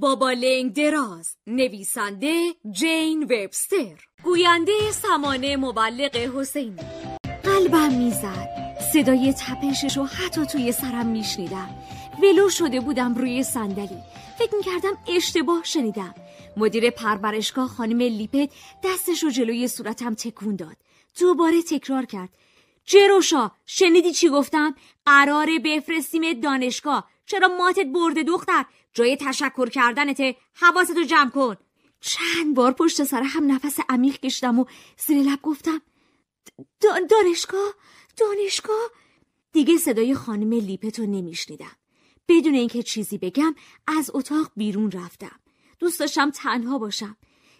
بابا لنگ دراز نویسنده جین وبستر گوینده سمانه مبلغ حسینی قلبم میزد صدای تپشش رو حتی توی سرم میشنیدم ولو شده بودم روی صندلی فکر میکردم اشتباه شنیدم مدیر پرورشگاه خانم لیپت دستش رو جلوی صورتم تکون داد دوباره تکرار کرد جروشا شنیدی چی گفتم قرار بفرستیم دانشگاه چرا ماتت برده دختر جای تشکر کردنته حواستو جمع کن چند بار پشت سر هم نفس عمیق کشیدم و زیر لب گفتم دانشگاه دانشگاه دیگه صدای خانم لیپتو نمیشنیدم بدون اینکه چیزی بگم از اتاق بیرون رفتم دوست داشتم تنها باشم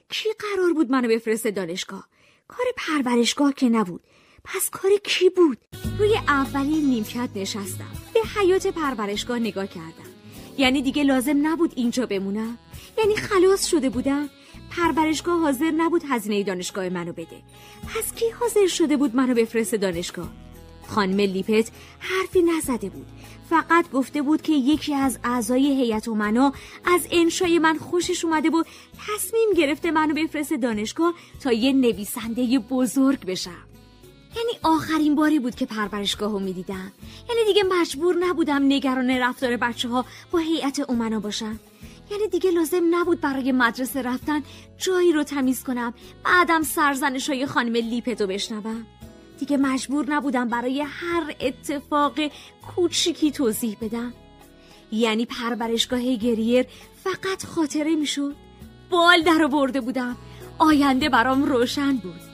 کی قرار بود منو بفرسته دانشگاه کار پرورشگاه که نبود پس کار کی بود روی اولین نیمکت نشستم به حیات پرورشگاه نگاه کردم یعنی دیگه لازم نبود اینجا بمونم یعنی خلاص شده بودم پرورشگاه حاضر نبود هزینه دانشگاه منو بده پس کی حاضر شده بود منو بفرسته دانشگاه خانم لیپت حرفی نزده بود فقط گفته بود که یکی از اعضای هیئت و منا از انشای من خوشش اومده بود تصمیم گرفته منو بفرست دانشگاه تا یه نویسنده بزرگ بشم یعنی آخرین باری بود که رو میدیدم یعنی دیگه مجبور نبودم نگران رفتار بچه ها با هیئت اومنا باشم یعنی دیگه لازم نبود برای مدرسه رفتن جایی رو تمیز کنم بعدم سرزنش های خانم لیپتو بشنوم دیگه مجبور نبودم برای هر اتفاق کوچیکی توضیح بدم یعنی پرورشگاه گریر فقط خاطره میشد بال در برده بودم آینده برام روشن بود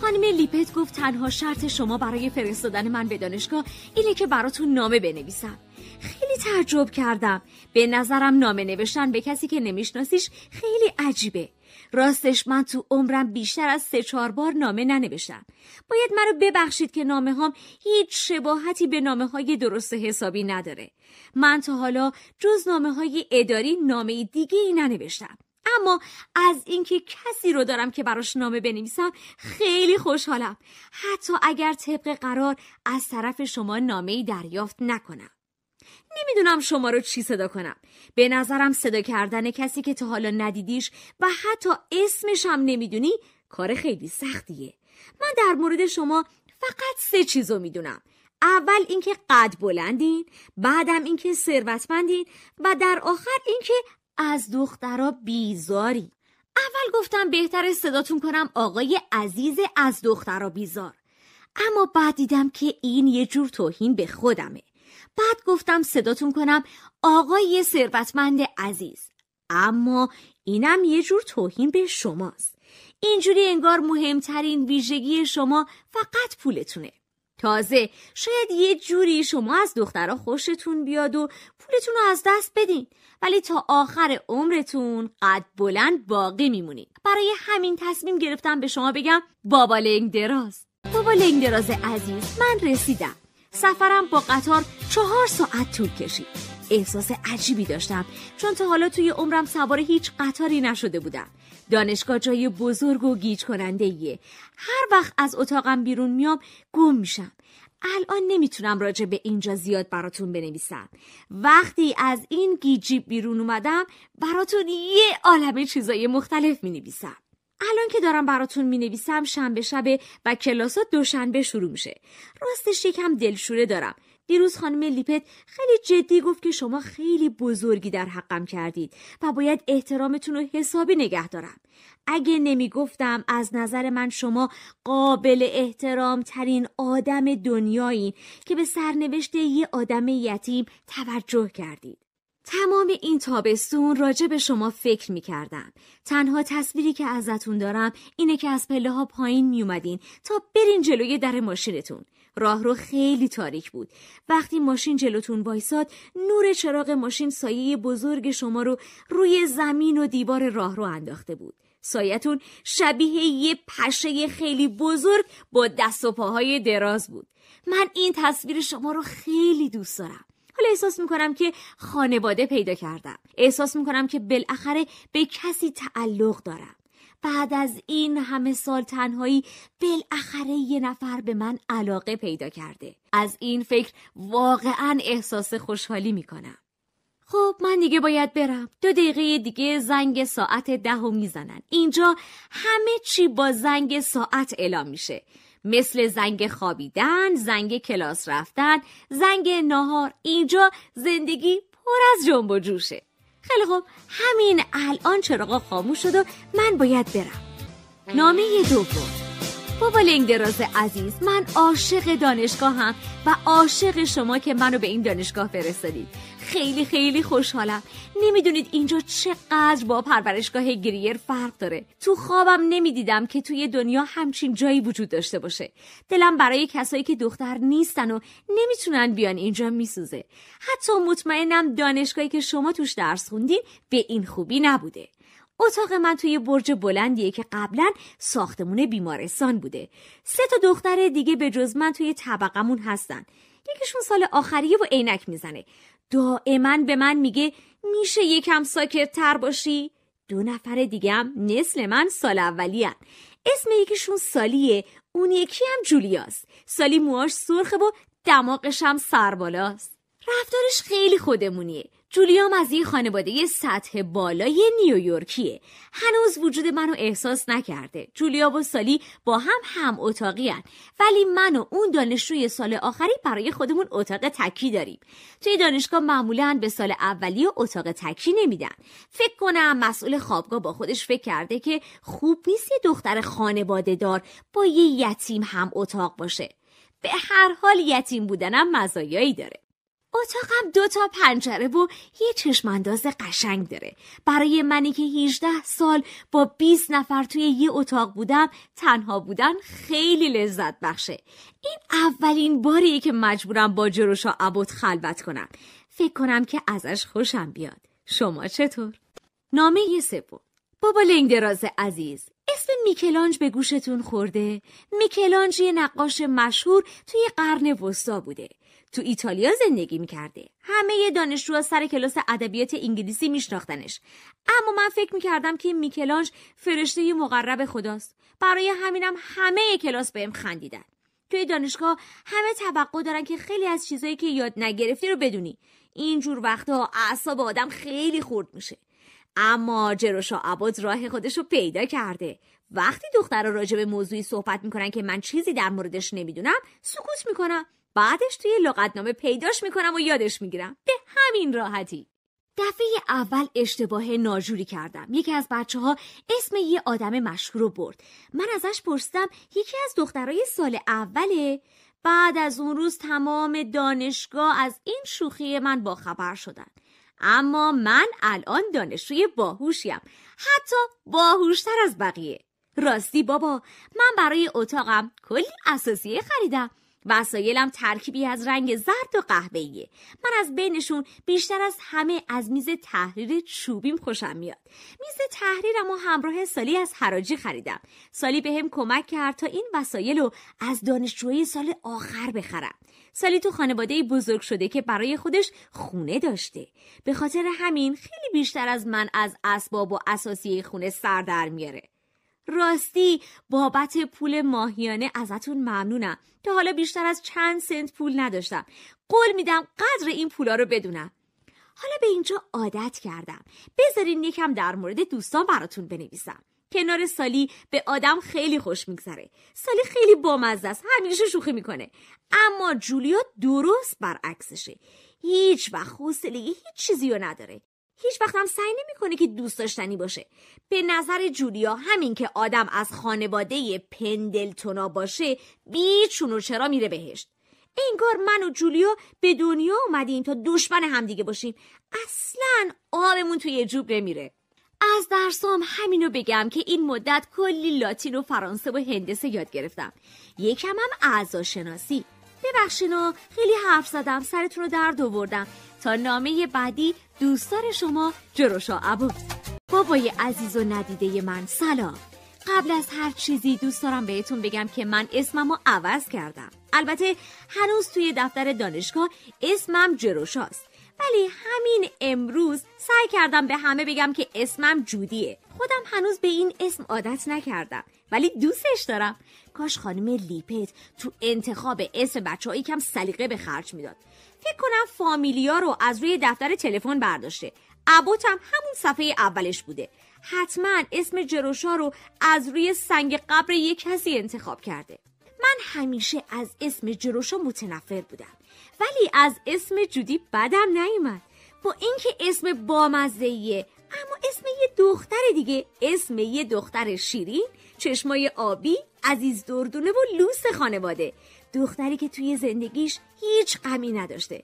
خانم لیپت گفت تنها شرط شما برای فرستادن من به دانشگاه اینه که براتون نامه بنویسم خیلی تعجب کردم به نظرم نامه نوشتن به کسی که نمیشناسیش خیلی عجیبه راستش من تو عمرم بیشتر از سه چهار بار نامه ننوشتم باید منو ببخشید که نامه هام هیچ شباهتی به نامه های درست حسابی نداره من تا حالا جز نامه های اداری نامه دیگه ای ننوشتم اما از اینکه کسی رو دارم که براش نامه بنویسم خیلی خوشحالم حتی اگر طبق قرار از طرف شما نامه دریافت نکنم نمیدونم شما رو چی صدا کنم به نظرم صدا کردن کسی که تا حالا ندیدیش و حتی اسمش هم نمیدونی کار خیلی سختیه من در مورد شما فقط سه چیزو میدونم اول اینکه قد بلندین بعدم اینکه ثروتمندین و در آخر اینکه از دخترا بیزاری اول گفتم بهتر صداتون کنم آقای عزیز از دخترا بیزار اما بعد دیدم که این یه جور توهین به خودمه بعد گفتم صداتون کنم آقای ثروتمند عزیز اما اینم یه جور توهین به شماست اینجوری انگار مهمترین ویژگی شما فقط پولتونه تازه شاید یه جوری شما از دخترها خوشتون بیاد و پولتون رو از دست بدین ولی تا آخر عمرتون قد بلند باقی میمونید برای همین تصمیم گرفتم به شما بگم بابا لنگ دراز بابا لنگ دراز عزیز من رسیدم سفرم با قطار چهار ساعت طول کشید احساس عجیبی داشتم چون تا حالا توی عمرم سوار هیچ قطاری نشده بودم دانشگاه جای بزرگ و گیج کننده ایه. هر وقت از اتاقم بیرون میام گم میشم. الان نمیتونم راجع به اینجا زیاد براتون بنویسم وقتی از این گیجی بیرون اومدم براتون یه عالمه چیزای مختلف مینویسم الان که دارم براتون می شنبه شبه و کلاسات دوشنبه شروع میشه راستش یکم دلشوره دارم دیروز خانم لیپت خیلی جدی گفت که شما خیلی بزرگی در حقم کردید و باید احترامتون رو حسابی نگه دارم اگه گفتم از نظر من شما قابل احترام ترین آدم دنیایی که به سرنوشت یه آدم یتیم توجه کردید تمام این تابستون راجع به شما فکر می کردم. تنها تصویری که ازتون دارم اینه که از پله ها پایین می اومدین تا برین جلوی در ماشینتون. راه رو خیلی تاریک بود. وقتی ماشین جلوتون وایساد، نور چراغ ماشین سایه بزرگ شما رو روی زمین و دیوار راه رو انداخته بود. سایتون شبیه یه پشه خیلی بزرگ با دست و پاهای دراز بود. من این تصویر شما رو خیلی دوست دارم. حالا احساس میکنم که خانواده پیدا کردم احساس میکنم که بالاخره به کسی تعلق دارم بعد از این همه سال تنهایی بالاخره یه نفر به من علاقه پیدا کرده از این فکر واقعا احساس خوشحالی میکنم خب من دیگه باید برم دو دقیقه دیگه زنگ ساعت ده میزنن اینجا همه چی با زنگ ساعت اعلام میشه مثل زنگ خوابیدن، زنگ کلاس رفتن، زنگ ناهار اینجا زندگی پر از جنب و جوشه خیلی خوب همین الان چراغا خاموش شد و من باید برم نامه دوم بابا لنگ دراز عزیز من عاشق دانشگاهم و عاشق شما که منو به این دانشگاه فرستادید خیلی خیلی خوشحالم نمیدونید اینجا چقدر با پرورشگاه گریر فرق داره تو خوابم نمیدیدم که توی دنیا همچین جایی وجود داشته باشه دلم برای کسایی که دختر نیستن و نمیتونن بیان اینجا میسوزه حتی مطمئنم دانشگاهی که شما توش درس خوندین به این خوبی نبوده اتاق من توی برج بلندیه که قبلا ساختمون بیمارستان بوده سه تا دختر دیگه به جز من توی طبقمون هستن یکیشون سال آخریه و عینک میزنه دائما به من میگه میشه یکم ساکت تر باشی دو نفر دیگه هم نسل من سال اولی اسم یکیشون سالیه اون یکی هم جولیاست سالی موهاش سرخه و دماغش هم سربالاست رفتارش خیلی خودمونیه جولیام از یه خانواده سطح بالای نیویورکیه هنوز وجود منو احساس نکرده جولیا و سالی با هم هم اتاقی هن. ولی من و اون دانشجوی سال آخری برای خودمون اتاق تکی داریم توی دانشگاه معمولا به سال اولی و اتاق تکی نمیدن فکر کنم مسئول خوابگاه با خودش فکر کرده که خوب نیست یه دختر خانواده دار با یه یتیم هم اتاق باشه به هر حال یتیم بودنم مزایایی داره اتاقم دو تا پنجره و یه چشمانداز قشنگ داره برای منی که 18 سال با 20 نفر توی یه اتاق بودم تنها بودن خیلی لذت بخشه این اولین باریه که مجبورم با جروشا عبود خلوت کنم فکر کنم که ازش خوشم بیاد شما چطور؟ نامه یه سپو بابا دراز عزیز اسم میکلانج به گوشتون خورده میکلانج یه نقاش مشهور توی قرن وسطا بوده تو ایتالیا زندگی میکرده همه دانشجوها سر کلاس ادبیات انگلیسی میشناختنش اما من فکر میکردم که میکلانج فرشته مقرب خداست برای همینم همه کلاس بهم خندیدن توی دانشگاه همه توقع دارن که خیلی از چیزایی که یاد نگرفتی رو بدونی اینجور وقتها اعصاب آدم خیلی خورد میشه اما جروشا عباد راه خودش رو پیدا کرده وقتی دخترها راجع به موضوعی صحبت میکنن که من چیزی در موردش نمیدونم سکوت میکنم بعدش توی لغتنامه پیداش میکنم و یادش میگیرم به همین راحتی دفعه اول اشتباه ناجوری کردم یکی از بچه ها اسم یه آدم مشهور رو برد من ازش پرسیدم یکی از دخترای سال اوله بعد از اون روز تمام دانشگاه از این شوخی من باخبر شدن اما من الان دانشجوی باهوشیم حتی باهوشتر از بقیه راستی بابا من برای اتاقم کلی اساسیه خریدم وسایلم ترکیبی از رنگ زرد و قهوه‌ایه. من از بینشون بیشتر از همه از میز تحریر چوبیم خوشم میاد. میز تحریرم و همراه سالی از حراجی خریدم. سالی به هم کمک کرد تا این وسایل رو از دانشجوی سال آخر بخرم. سالی تو خانواده بزرگ شده که برای خودش خونه داشته. به خاطر همین خیلی بیشتر از من از اسباب و اساسی خونه سر در میاره. راستی بابت پول ماهیانه ازتون ممنونم تا حالا بیشتر از چند سنت پول نداشتم قول میدم قدر این پولا رو بدونم حالا به اینجا عادت کردم بذارین یکم در مورد دوستان براتون بنویسم کنار سالی به آدم خیلی خوش میگذره سالی خیلی بامزه است همیشه شوخی میکنه اما جولیا درست برعکسشه هیچ و هیچ چیزی رو نداره هیچ وقت هم سعی نمیکنه که دوست داشتنی باشه به نظر جولیا همین که آدم از خانواده پندلتونا باشه بیچون و چرا میره بهشت انگار من و جولیا به دنیا اومدیم تا دشمن همدیگه باشیم اصلا آبمون توی جوب نمیره از درسام همینو بگم که این مدت کلی لاتین و فرانسه و هندسه یاد گرفتم یکم هم اعضا شناسی ببخشینو... خیلی حرف زدم سرتون رو درد آوردم تا نامه بعدی دوستار شما جروشا عبود بابای عزیز و ندیده من سلام قبل از هر چیزی دوست دارم بهتون بگم که من اسممو عوض کردم البته هنوز توی دفتر دانشگاه اسمم جروشاست ولی همین امروز سعی کردم به همه بگم که اسمم جودیه خودم هنوز به این اسم عادت نکردم ولی دوستش دارم کاش خانم لیپت تو انتخاب اسم بچه کم سلیقه به خرج میداد فکر کنم فامیلیا رو از روی دفتر تلفن برداشته عبوت همون صفحه اولش بوده حتما اسم جروشا رو از روی سنگ قبر یک کسی انتخاب کرده من همیشه از اسم جروشا متنفر بودم ولی از اسم جودی بدم نیومد با اینکه اسم بامزهیه اما اسم یه دختر دیگه اسم یه دختر شیرین چشمای آبی عزیز دردونه و لوس خانواده دختری که توی زندگیش هیچ غمی نداشته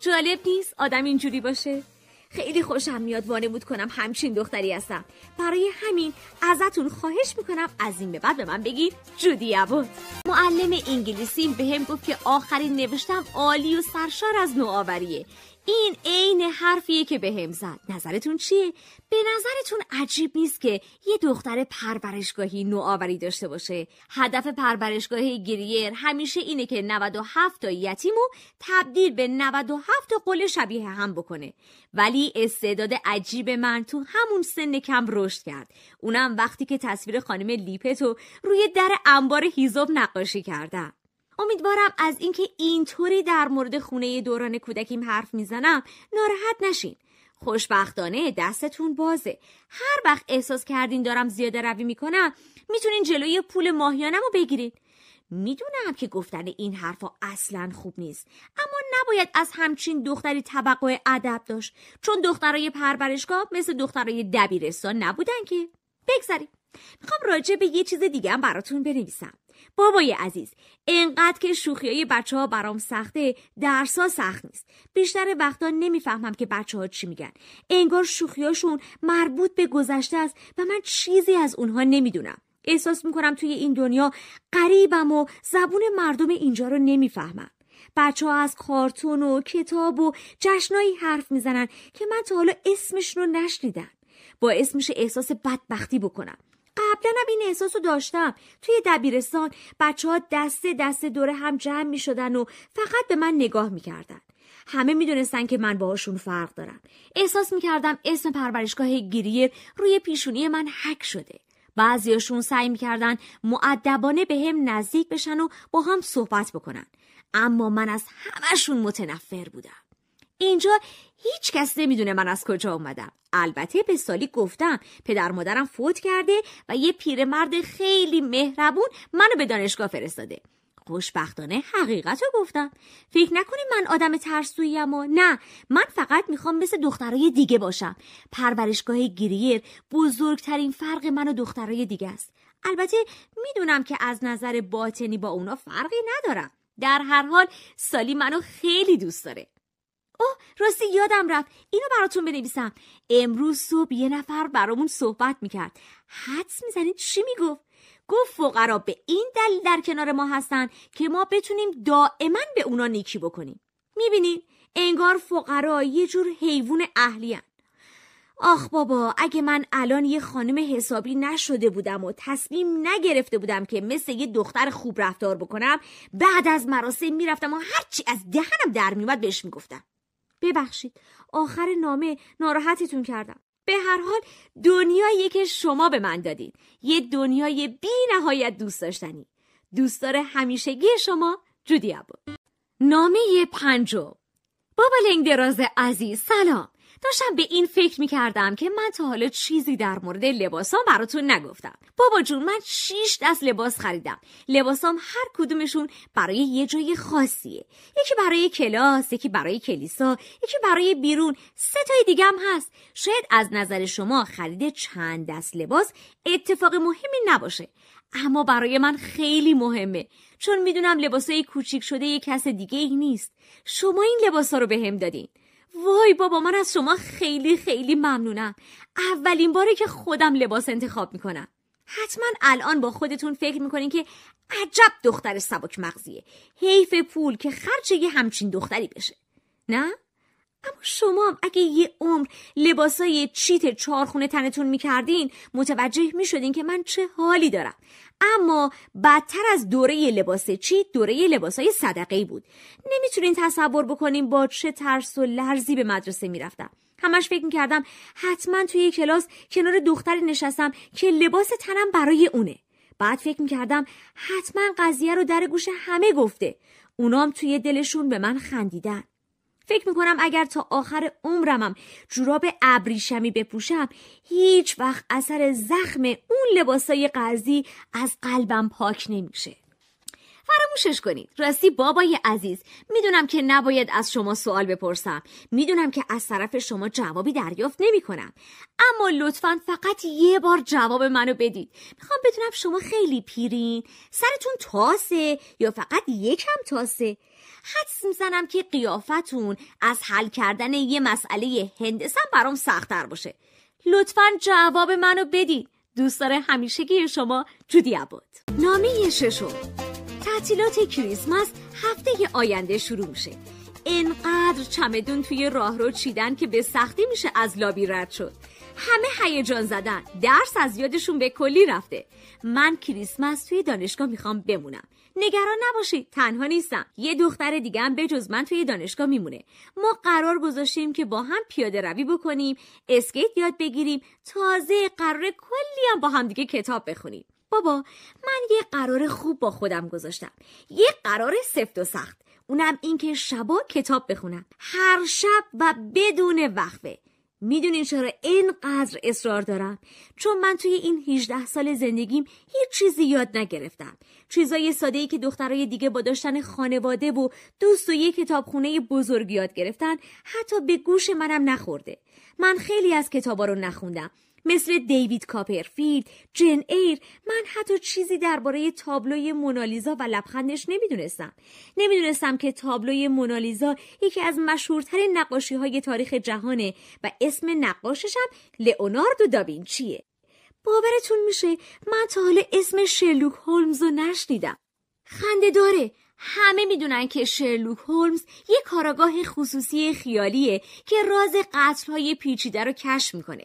جالب نیست آدم اینجوری باشه خیلی خوشم میاد وانمود کنم همچین دختری هستم برای همین ازتون خواهش میکنم از این به بعد به من بگی جودی ابوت معلم انگلیسی به هم گفت که آخرین نوشتم عالی و سرشار از نوآوریه این عین حرفیه که به هم زد نظرتون چیه به نظرتون عجیب نیست که یه دختر پرورشگاهی نوآوری داشته باشه هدف پرورشگاه گریر همیشه اینه که 97 تا یتیمو تبدیل به 97 تا قله شبیه هم بکنه ولی استعداد عجیب من تو همون سن کم رشد کرد اونم وقتی که تصویر خانم لیپتو روی در انبار هیزوب نقاشی کردم امیدوارم از اینکه اینطوری در مورد خونه دوران کودکیم حرف میزنم ناراحت نشین خوشبختانه دستتون بازه هر وقت احساس کردین دارم زیاده روی میکنم میتونین جلوی پول ماهیانم رو بگیرید. میدونم که گفتن این حرفا اصلا خوب نیست اما نباید از همچین دختری توقع ادب داشت چون دخترای پرورشگاه مثل دخترای دبیرستان نبودن که بگذریم میخوام راجع به یه چیز دیگه هم براتون بنویسم بابای عزیز انقدر که شوخی های بچه ها برام سخته ها سخت نیست بیشتر وقتا نمیفهمم که بچه ها چی میگن انگار شوخیاشون مربوط به گذشته است و من چیزی از اونها نمیدونم احساس میکنم توی این دنیا قریبم و زبون مردم اینجا رو نمیفهمم بچه ها از کارتون و کتاب و جشنایی حرف میزنن که من تا حالا اسمشون رو نشنیدم با اسمش احساس بدبختی بکنم قبلا هم این احساس رو داشتم توی دبیرستان بچه ها دست دست دوره هم جمع می شدن و فقط به من نگاه می کردن. همه می دونستن که من باهاشون فرق دارم. احساس می کردم اسم پرورشگاه گریر روی پیشونی من حک شده. بعضیاشون سعی کردن معدبانه به هم نزدیک بشن و با هم صحبت بکنن اما من از همهشون متنفر بودم اینجا هیچ کس نمیدونه من از کجا اومدم البته به سالی گفتم پدر مادرم فوت کرده و یه پیرمرد خیلی مهربون منو به دانشگاه فرستاده خوشبختانه حقیقت رو گفتم فکر نکنی من آدم ترسویم و نه من فقط میخوام مثل دخترای دیگه باشم پرورشگاه گریر بزرگترین فرق من و دخترای دیگه است البته میدونم که از نظر باطنی با اونا فرقی ندارم در هر حال سالی منو خیلی دوست داره اوه راستی یادم رفت اینو براتون بنویسم امروز صبح یه نفر برامون صحبت میکرد حدس میزنید چی میگفت گفت فقرا به این دلیل در کنار ما هستن که ما بتونیم دائما به اونا نیکی بکنیم میبینین انگار فقرا یه جور حیوان اهلی هن. آخ بابا اگه من الان یه خانم حسابی نشده بودم و تصمیم نگرفته بودم که مثل یه دختر خوب رفتار بکنم بعد از مراسم میرفتم و هرچی از دهنم در میومد بهش میگفتم ببخشید آخر نامه ناراحتتون کردم به هر حال دنیایی که شما به من دادید یه دنیای بی نهایت دوست داشتنی دوستدار همیشگی شما جودی بود نامه پنجم بابا لنگ دراز عزیز سلام داشتم به این فکر میکردم که من تا حالا چیزی در مورد لباسام براتون نگفتم بابا جون من شیش دست لباس خریدم لباسام هر کدومشون برای یه جای خاصیه یکی برای کلاس یکی برای کلیسا یکی برای بیرون سه تای دیگه هم هست شاید از نظر شما خرید چند دست لباس اتفاق مهمی نباشه اما برای من خیلی مهمه چون میدونم لباسای کوچیک شده یک کس دیگه ای نیست شما این لباسا رو بهم دادین وای بابا من از شما خیلی خیلی ممنونم اولین باره که خودم لباس انتخاب میکنم حتما الان با خودتون فکر میکنین که عجب دختر سبک مغزیه حیف پول که خرچ یه همچین دختری بشه نه؟ اما شما اگه یه عمر لباسای چیت چارخونه تنتون میکردین متوجه میشدین که من چه حالی دارم اما بدتر از دوره لباس چی دوره لباسای صدقه بود نمیتونین تصور بکنیم با چه ترس و لرزی به مدرسه میرفتم همش فکر میکردم حتما توی کلاس کنار دختری نشستم که لباس تنم برای اونه بعد فکر میکردم حتما قضیه رو در گوش همه گفته اونام توی دلشون به من خندیدن فکر میکنم اگر تا آخر عمرمم جوراب ابریشمی بپوشم هیچ وقت اثر زخم اون لباسای قضی از قلبم پاک نمیشه فراموشش کنید راستی بابای عزیز میدونم که نباید از شما سوال بپرسم میدونم که از طرف شما جوابی دریافت نمیکنم اما لطفا فقط یه بار جواب منو بدید میخوام بدونم شما خیلی پیرین سرتون تاسه یا فقط یکم تاسه حدس میزنم که قیافتون از حل کردن یه مسئله هندسم برام سختتر باشه لطفا جواب منو بدید همیشه همیشگی شما جودی عباد نامه ششم تعطیلات کریسمس هفته آینده شروع میشه انقدر چمدون توی راهرو چیدن که به سختی میشه از لابی رد شد همه هیجان زدن درس از یادشون به کلی رفته من کریسمس توی دانشگاه میخوام بمونم نگران نباشید تنها نیستم یه دختر دیگه هم بجز من توی دانشگاه میمونه ما قرار گذاشتیم که با هم پیاده روی بکنیم اسکیت یاد بگیریم تازه قرار کلی هم با هم دیگه کتاب بخونیم بابا من یه قرار خوب با خودم گذاشتم یه قرار سفت و سخت اونم اینکه شبا کتاب بخونم هر شب و بدون وقفه میدونین چرا اینقدر اصرار دارم چون من توی این 18 سال زندگیم هیچ چیزی یاد نگرفتم چیزای ساده ای که دخترای دیگه با داشتن خانواده و دوست و یه کتابخونه بزرگ یاد گرفتن حتی به گوش منم نخورده من خیلی از کتابا رو نخوندم مثل دیوید کاپرفیلد، جن ایر من حتی چیزی درباره تابلوی مونالیزا و لبخندش نمیدونستم. نمیدونستم که تابلوی مونالیزا یکی از مشهورترین نقاشی های تاریخ جهانه و اسم نقاشش هم لئوناردو داوینچیه. باورتون میشه من تا حالا اسم شرلوک هولمز رو نشنیدم. خنده داره همه میدونن که شرلوک هولمز یک کاراگاه خصوصی خیالیه که راز قتلهای پیچیده رو کشف میکنه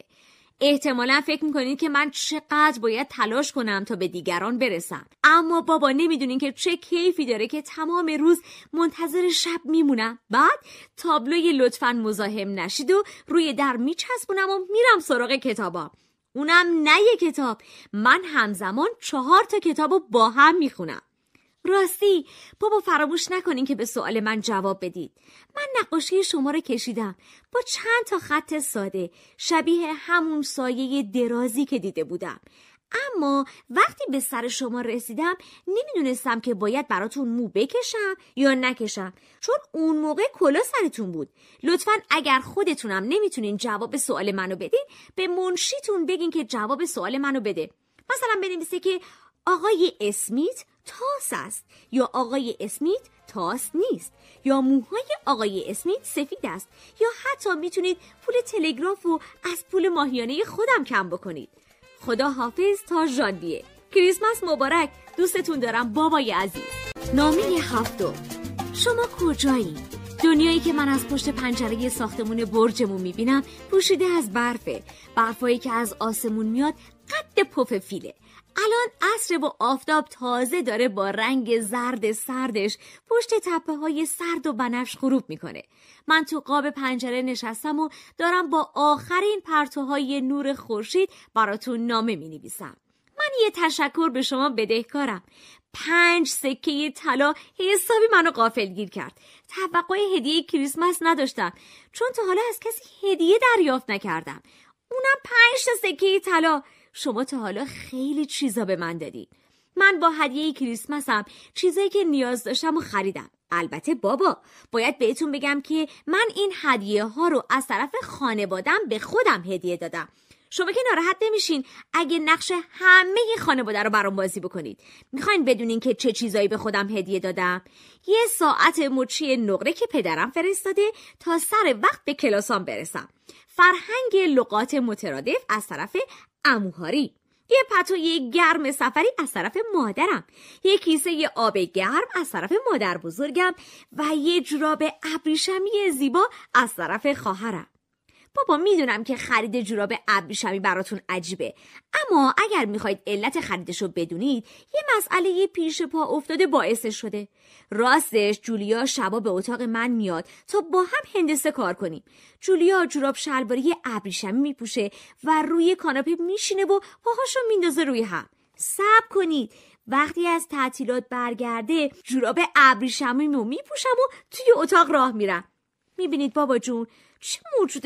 احتمالا فکر میکنید که من چقدر باید تلاش کنم تا به دیگران برسم اما بابا نمیدونین که چه کیفی داره که تمام روز منتظر شب میمونم بعد تابلوی لطفا مزاحم نشید و روی در میچسبونم و میرم سراغ کتابا. اونم نه یه کتاب من همزمان چهار تا کتاب رو با هم میخونم راستی بابا فراموش نکنین که به سوال من جواب بدید من نقاشی شما رو کشیدم با چند تا خط ساده شبیه همون سایه درازی که دیده بودم اما وقتی به سر شما رسیدم نمیدونستم که باید براتون مو بکشم یا نکشم چون اون موقع کلا سرتون بود لطفا اگر خودتونم نمیتونین جواب سوال منو بدین به منشیتون بگین که جواب سوال منو بده مثلا بنویسه که آقای اسمیت تاس است یا آقای اسمیت تاس نیست یا موهای آقای اسمیت سفید است یا حتی میتونید پول تلگراف رو از پول ماهیانه خودم کم بکنید خدا حافظ تا ژانویه کریسمس مبارک دوستتون دارم بابای عزیز نامه هفته شما کجایی؟ دنیایی که من از پشت پنجره ساختمون برجمون میبینم پوشیده از برفه برفایی که از آسمون میاد قد پف فیله الان عصر و آفتاب تازه داره با رنگ زرد سردش پشت تپه های سرد و بنفش غروب میکنه من تو قاب پنجره نشستم و دارم با آخرین پرتوهای نور خورشید براتون نامه می نویسم من یه تشکر به شما بدهکارم پنج سکه طلا حسابی منو قافل گیر کرد توقع هدیه کریسمس نداشتم چون تا حالا از کسی هدیه دریافت نکردم اونم پنج تا سکه طلا شما تا حالا خیلی چیزا به من دادی من با هدیه کریسمسم چیزایی که نیاز داشتم و خریدم البته بابا باید بهتون بگم که من این هدیه ها رو از طرف خانوادم به خودم هدیه دادم شما که ناراحت نمیشین اگه نقش همه خانواده رو برام بازی بکنید میخواین بدونین که چه چیزایی به خودم هدیه دادم یه ساعت مچی نقره که پدرم فرستاده تا سر وقت به کلاسام برسم فرهنگ لغات مترادف از طرف اموهاری یه پتوی گرم سفری از طرف مادرم یه کیسه یه آب گرم از طرف مادر بزرگم و یه جراب ابریشمی زیبا از طرف خواهرم بابا میدونم که خرید جوراب ابریشمی براتون عجیبه اما اگر میخواید علت خریدش رو بدونید یه مسئله یه پیش پا افتاده باعث شده راستش جولیا شبا به اتاق من میاد تا با هم هندسه کار کنیم جولیا جوراب شلواری ابریشمی میپوشه و روی کاناپه میشینه و پاهاشو میندازه روی هم صبر کنید وقتی از تعطیلات برگرده جوراب ابریشمی رو میپوشم و توی اتاق راه میرم میبینید بابا جون چه موجود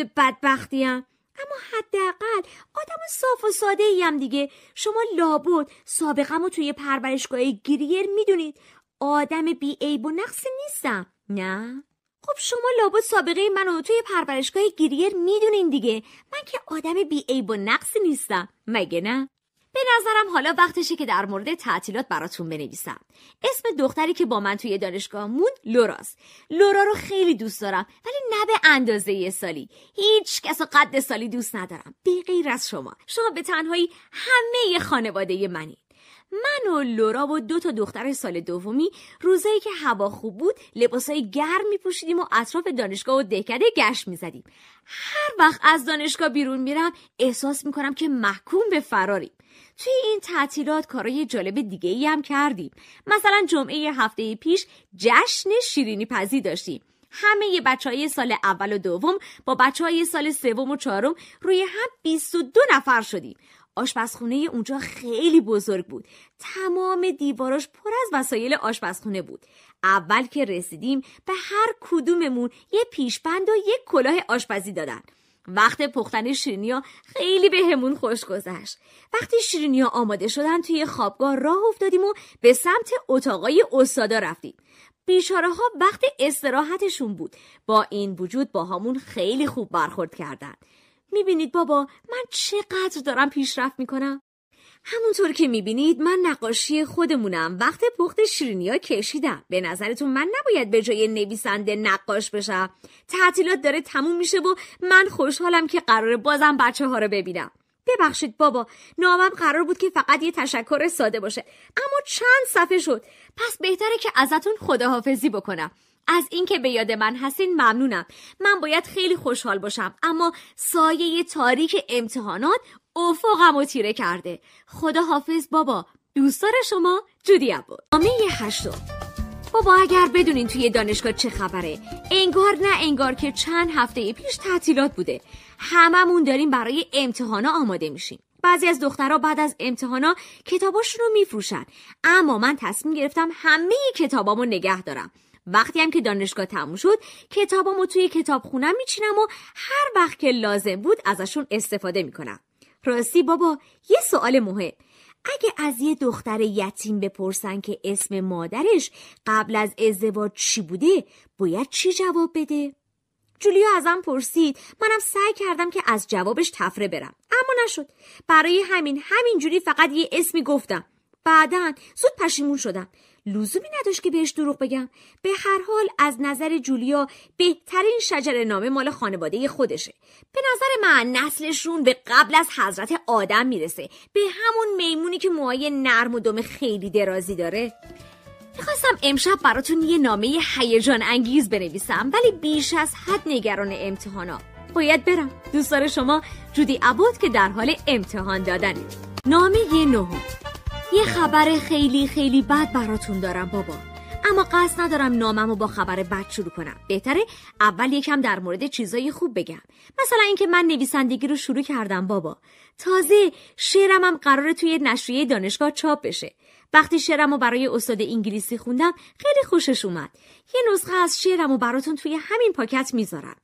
هم؟ اما حداقل آدم صاف و ساده ایم دیگه شما لابد سابقه ما توی پرورشگاه گریر میدونید آدم بی عیب و نقص نیستم نه خب شما لابد سابقه منو توی پرورشگاه گریر میدونین دیگه من که آدم بی عیب و نقص نیستم مگه نه به نظرم حالا وقتشه که در مورد تعطیلات براتون بنویسم اسم دختری که با من توی دانشگاه مون لوراست لورا رو خیلی دوست دارم ولی نه به اندازه یه سالی هیچ کس قد سالی دوست ندارم بی غیر از شما شما به تنهایی همه خانواده منی من و لورا و دو تا دختر سال دومی روزایی که هوا خوب بود لباسای گرم می پوشیدیم و اطراف دانشگاه و دهکده گشت می زدیم. هر وقت از دانشگاه بیرون میرم احساس می کنم که محکوم به فراریم توی این تعطیلات کارای جالب دیگه ای هم کردیم مثلا جمعه هفته پیش جشن شیرینی پزی داشتیم همه یه بچه های سال اول و دوم با بچه های سال سوم و چهارم روی هم 22 نفر شدیم آشپزخونه اونجا خیلی بزرگ بود تمام دیواراش پر از وسایل آشپزخونه بود اول که رسیدیم به هر کدوممون یه پیشبند و یک کلاه آشپزی دادن وقت پختن شیرینیا خیلی بهمون به خوش گذشت وقتی شیرینیا آماده شدن توی خوابگاه راه افتادیم و به سمت اتاقای استادا رفتیم بیچاره ها وقت استراحتشون بود با این وجود با همون خیلی خوب برخورد کردن میبینید بابا من چقدر دارم پیشرفت میکنم همونطور که میبینید من نقاشی خودمونم وقت پخت شیرینیا کشیدم به نظرتون من نباید به جای نویسنده نقاش بشم تعطیلات داره تموم میشه و من خوشحالم که قراره بازم بچه ها رو ببینم ببخشید بابا نامم قرار بود که فقط یه تشکر ساده باشه اما چند صفحه شد پس بهتره که ازتون خداحافظی بکنم از اینکه به یاد من هستین ممنونم من باید خیلی خوشحال باشم اما سایه تاریک امتحانات افقم و تیره کرده خدا حافظ بابا دوستار شما جودی عبود نامه هشتو بابا اگر بدونین توی دانشگاه چه خبره انگار نه انگار که چند هفته پیش تعطیلات بوده هممون داریم برای امتحانا آماده میشیم بعضی از دخترها بعد از امتحانا کتاباشون رو میفروشن اما من تصمیم گرفتم همه کتابامو نگه دارم وقتی هم که دانشگاه تموم شد کتابامو توی کتابخونه میچینم و هر وقت که لازم بود ازشون استفاده میکنم راستی بابا یه سوال مهم اگه از یه دختر یتیم بپرسن که اسم مادرش قبل از ازدواج چی بوده باید چی جواب بده؟ جولیا ازم پرسید منم سعی کردم که از جوابش تفره برم اما نشد برای همین همینجوری فقط یه اسمی گفتم بعدا زود پشیمون شدم لزومی نداشت که بهش دروغ بگم به هر حال از نظر جولیا بهترین شجر نامه مال خانواده خودشه به نظر من نسلشون به قبل از حضرت آدم میرسه به همون میمونی که موهای نرم و دم خیلی درازی داره میخواستم امشب براتون یه نامه هیجان انگیز بنویسم ولی بیش از حد نگران امتحانا باید برم دوستان شما جودی اباد که در حال امتحان دادنه نامه نهم یه خبر خیلی خیلی بد براتون دارم بابا اما قصد ندارم نامم با خبر بد شروع کنم بهتره اول یکم در مورد چیزای خوب بگم مثلا اینکه من نویسندگی رو شروع کردم بابا تازه شعرم هم قراره توی نشریه دانشگاه چاپ بشه وقتی شعرم رو برای استاد انگلیسی خوندم خیلی خوشش اومد یه نسخه از شعرم رو براتون توی همین پاکت میذارم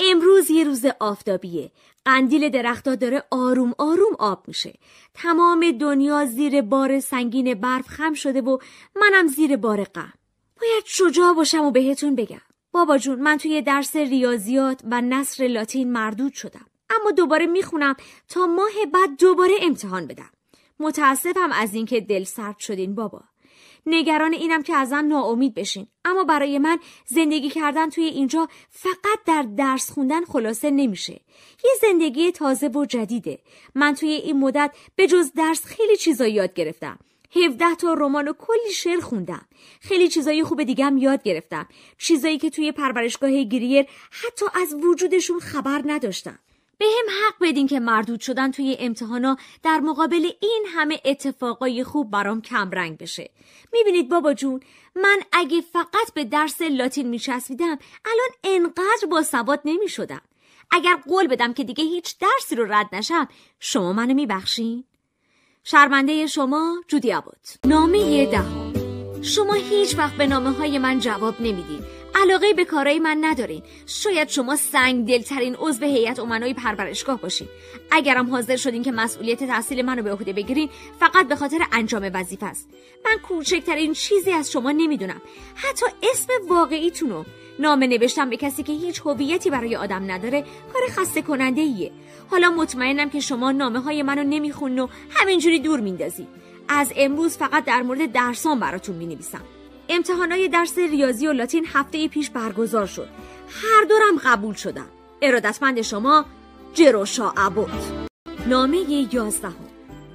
امروز یه روز آفتابیه قندیل درختا داره آروم آروم آب میشه تمام دنیا زیر بار سنگین برف خم شده و منم زیر بار غم باید شجاع باشم و بهتون بگم بابا جون من توی درس ریاضیات و نصر لاتین مردود شدم اما دوباره میخونم تا ماه بعد دوباره امتحان بدم متاسفم از اینکه دل سرد شدین بابا نگران اینم که ازم ناامید بشین اما برای من زندگی کردن توی اینجا فقط در درس خوندن خلاصه نمیشه یه زندگی تازه و جدیده من توی این مدت به جز درس خیلی چیزا یاد گرفتم 17 تا رمان و کلی شعر خوندم. خیلی چیزای خوب دیگم یاد گرفتم. چیزایی که توی پرورشگاه گریر حتی از وجودشون خبر نداشتم. به هم حق بدین که مردود شدن توی امتحانا در مقابل این همه اتفاقای خوب برام کمرنگ بشه میبینید بابا جون من اگه فقط به درس لاتین میچسبیدم الان انقدر با ثبات نمیشدم اگر قول بدم که دیگه هیچ درسی رو رد نشم شما منو میبخشین شرمنده شما جودی عباد نامه ده شما هیچ وقت به نامه های من جواب نمیدید علاقه به کارای من ندارین شاید شما سنگ دلترین عضو هیئت امنای پرورشگاه باشین اگرم حاضر شدین که مسئولیت تحصیل منو به عهده بگیرین فقط به خاطر انجام وظیفه است من کوچکترین چیزی از شما نمیدونم حتی اسم واقعیتونو نامه نوشتم به کسی که هیچ هویتی برای آدم نداره کار خسته کننده ایه حالا مطمئنم که شما نامه های منو نمیخونن و همینجوری دور میندازی از امروز فقط در مورد درسام براتون مینویسم امتحانای درس ریاضی و لاتین هفته پیش برگزار شد هر دورم قبول شدم ارادتمند شما جروشا عبود نامه یازدهم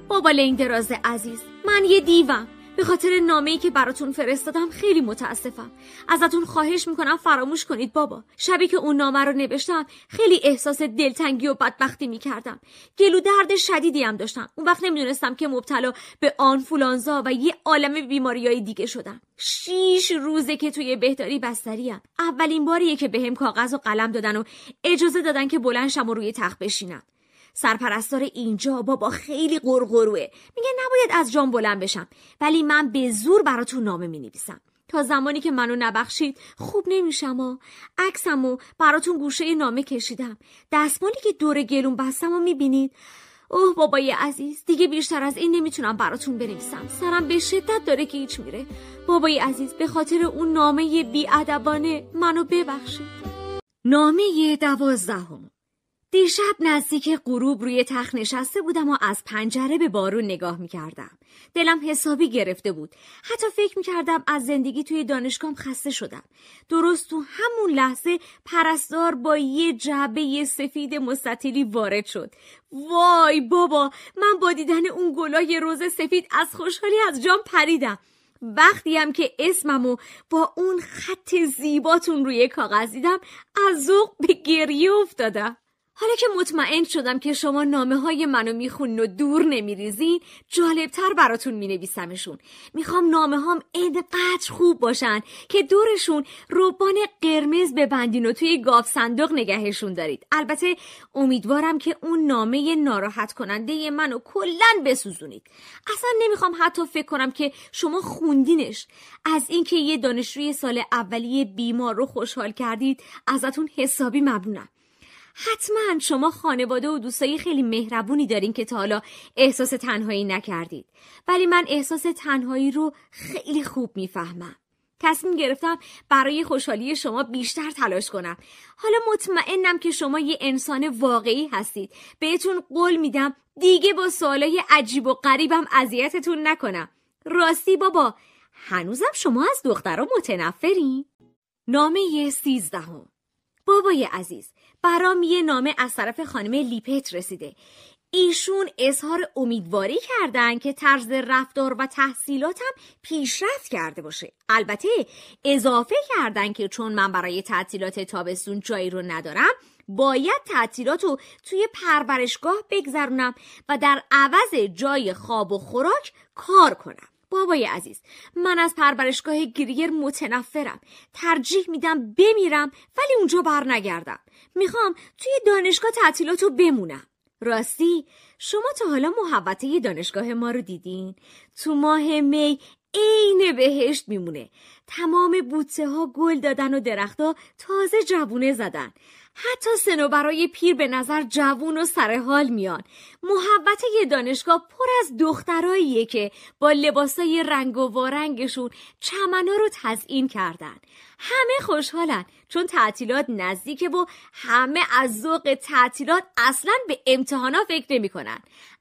بابا دراز عزیز من یه دیوم به خاطر نامه‌ای که براتون فرستادم خیلی متاسفم ازتون خواهش میکنم فراموش کنید بابا شبی که اون نامه رو نوشتم خیلی احساس دلتنگی و بدبختی میکردم گلو درد شدیدی هم داشتم اون وقت نمیدونستم که مبتلا به آنفولانزا و یه عالم بیماریای دیگه شدم شیش روزه که توی بهداری بستریم اولین باریه که بهم به کاغذ و قلم دادن و اجازه دادن که بلنشم و روی تخت بشینم سرپرستار اینجا بابا خیلی قرقروه میگه نباید از جام بلند بشم ولی من به زور براتون نامه می نویسم تا زمانی که منو نبخشید خوب نمیشم و عکسم و براتون گوشه نامه کشیدم دستمالی که دور گلون بستم و میبینید اوه بابای عزیز دیگه بیشتر از این نمیتونم براتون بنویسم سرم به شدت داره که هیچ میره بابای عزیز به خاطر اون نامه بیادبانه منو ببخشید نامه دوازدهم دیشب نزدیک غروب روی تخت نشسته بودم و از پنجره به بارون نگاه میکردم. دلم حسابی گرفته بود. حتی فکر میکردم از زندگی توی دانشگاه خسته شدم. درست تو همون لحظه پرستار با یه جعبه سفید مستطیلی وارد شد. وای بابا من با دیدن اون گلای روز سفید از خوشحالی از جام پریدم. وقتی هم که اسممو با اون خط زیباتون روی کاغذ دیدم از ذوق به گریه افتادم. حالا که مطمئن شدم که شما نامه های منو میخونین و دور نمیریزین جالبتر براتون مینویسمشون میخوام نامه هام انقدر خوب باشن که دورشون روبان قرمز ببندین و توی گاف صندوق نگهشون دارید البته امیدوارم که اون نامه ناراحت کننده منو کلا بسوزونید اصلا نمیخوام حتی فکر کنم که شما خوندینش از اینکه یه دانشجوی سال اولی بیمار رو خوشحال کردید ازتون حسابی ممنونم حتما شما خانواده و دوستایی خیلی مهربونی دارین که تا حالا احساس تنهایی نکردید ولی من احساس تنهایی رو خیلی خوب میفهمم تصمیم گرفتم برای خوشحالی شما بیشتر تلاش کنم حالا مطمئنم که شما یه انسان واقعی هستید بهتون قول میدم دیگه با سوالای عجیب و غریبم اذیتتون نکنم راستی بابا هنوزم شما از دخترها متنفرین نامه سیزدهم بابای عزیز برام یه نامه از طرف خانم لیپت رسیده ایشون اظهار امیدواری کردن که طرز رفتار و تحصیلاتم پیشرفت کرده باشه البته اضافه کردن که چون من برای تعطیلات تابستون جایی رو ندارم باید تعطیلات رو توی پرورشگاه بگذرونم و در عوض جای خواب و خوراک کار کنم بابای عزیز من از پرورشگاه گریر متنفرم ترجیح میدم بمیرم ولی اونجا بر نگردم میخوام توی دانشگاه تعطیلاتو بمونم راستی شما تا حالا محوطه دانشگاه ما رو دیدین؟ تو ماه می عین بهشت میمونه تمام بوته ها گل دادن و درختها تازه جوونه زدن حتی سنوبرای پیر به نظر جوون و حال میان محبت یه دانشگاه پر از دختراییه که با لباسای رنگ و وارنگشون چمنا رو تزئین کردن همه خوشحالن چون تعطیلات نزدیکه و همه از ذوق تعطیلات اصلا به امتحانا فکر نمیکنن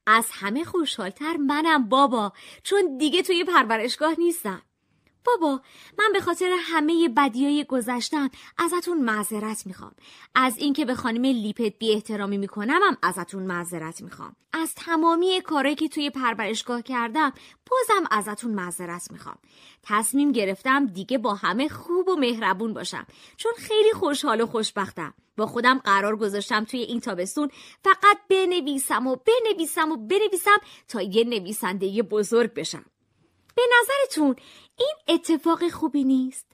از همه خوشحالتر منم بابا چون دیگه توی پرورشگاه نیستم بابا من به خاطر همه بدیای گذشتم ازتون معذرت میخوام از اینکه به خانم لیپت بی احترامی میکنمم ازتون معذرت میخوام از تمامی کارهایی که توی پرورشگاه کردم بازم ازتون معذرت میخوام تصمیم گرفتم دیگه با همه خوب و مهربون باشم چون خیلی خوشحال و خوشبختم با خودم قرار گذاشتم توی این تابستون فقط بنویسم و بنویسم و بنویسم تا یه نویسنده بزرگ بشم به نظرتون این اتفاق خوبی نیست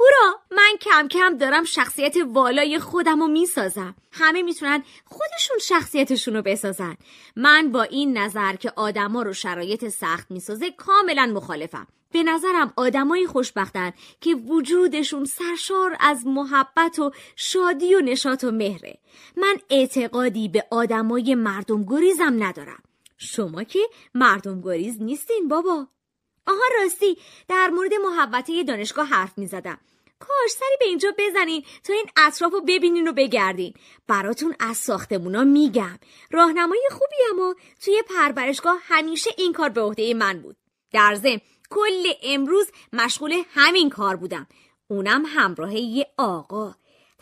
هورا من کم کم دارم شخصیت والای خودم رو میسازم همه میتونن خودشون شخصیتشون رو بسازن من با این نظر که آدما رو شرایط سخت میسازه کاملا مخالفم به نظرم آدمایی خوشبختن که وجودشون سرشار از محبت و شادی و نشاط و مهره من اعتقادی به آدمای مردم گریزم ندارم شما که مردم گریز نیستین بابا آها راستی در مورد یه دانشگاه حرف می زدم. کاش سری به اینجا بزنین تا این اطراف رو ببینین و بگردین براتون از ساختمونا میگم راهنمای خوبی اما توی پرورشگاه همیشه این کار به عهده من بود در ضمن کل امروز مشغول همین کار بودم اونم همراه یه آقا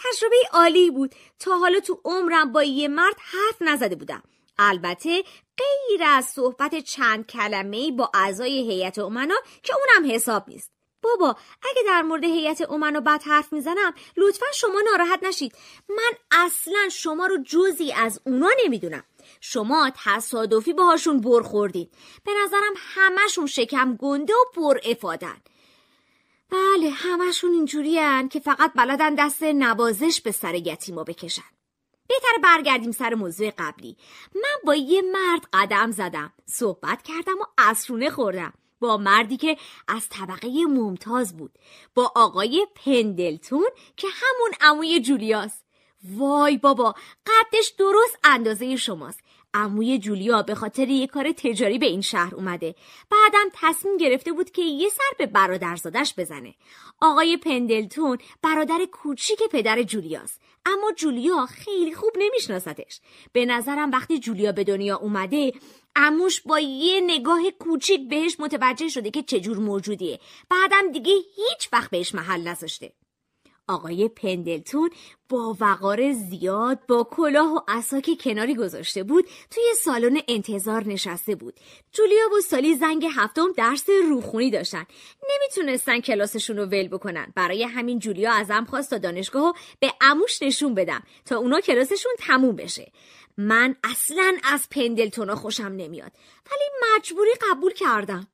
تجربه عالی بود تا حالا تو عمرم با یه مرد حرف نزده بودم البته غیر از صحبت چند کلمه با اعضای هیئت امنا که اونم حساب نیست بابا اگه در مورد هیئت امنا بد حرف میزنم لطفا شما ناراحت نشید من اصلا شما رو جزی از اونا نمیدونم شما تصادفی باهاشون برخوردین به نظرم همشون شکم گنده و پر افادن بله همشون اینجوریان که فقط بلدن دست نوازش به سر یتیما بکشن بهتر برگردیم سر موضوع قبلی من با یه مرد قدم زدم صحبت کردم و اسرونه خوردم با مردی که از طبقه ممتاز بود با آقای پندلتون که همون عموی جولیاست وای بابا قدش درست اندازه شماست عموی جولیا به خاطر یه کار تجاری به این شهر اومده بعدم تصمیم گرفته بود که یه سر به برادرزادش بزنه آقای پندلتون برادر کوچیک پدر جولیاست اما جولیا خیلی خوب نمیشناستش به نظرم وقتی جولیا به دنیا اومده اموش با یه نگاه کوچیک بهش متوجه شده که چجور موجودیه بعدم دیگه هیچ وقت بهش محل نذاشته آقای پندلتون با وقار زیاد با کلاه و عصا که کناری گذاشته بود توی سالن انتظار نشسته بود جولیا و سالی زنگ هفتم درس روخونی داشتن نمیتونستن کلاسشون رو ول بکنن برای همین جولیا ازم خواست تا دانشگاه به عموش نشون بدم تا اونا کلاسشون تموم بشه من اصلا از پندلتون خوشم نمیاد ولی مجبوری قبول کردم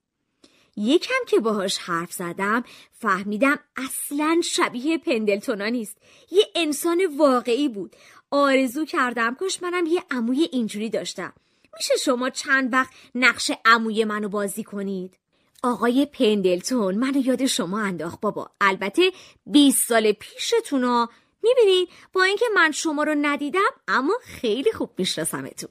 یکم که باهاش حرف زدم فهمیدم اصلا شبیه پندلتونا نیست یه انسان واقعی بود آرزو کردم کاش منم یه عموی اینجوری داشتم میشه شما چند وقت نقش عموی منو بازی کنید آقای پندلتون منو یاد شما انداخت بابا البته 20 سال پیشتونا میبینید با اینکه من شما رو ندیدم اما خیلی خوب میشناسمتون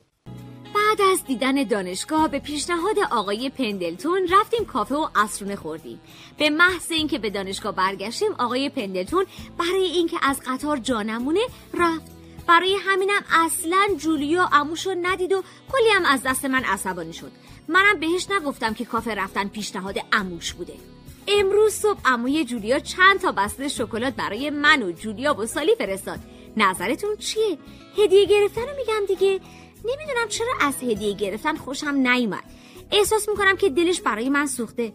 بعد از دیدن دانشگاه به پیشنهاد آقای پندلتون رفتیم کافه و اسرونه خوردیم به محض اینکه به دانشگاه برگشتیم آقای پندلتون برای اینکه از قطار جانمونه رفت برای همینم اصلا جولیا اموشو ندید و کلی هم از دست من عصبانی شد منم بهش نگفتم که کافه رفتن پیشنهاد اموش بوده امروز صبح اموی جولیا چند تا بسته شکلات برای من و جولیا و سالی فرستاد نظرتون چیه هدیه گرفتن رو میگم دیگه نمیدونم چرا از هدیه گرفتن خوشم نیومد احساس میکنم که دلش برای من سوخته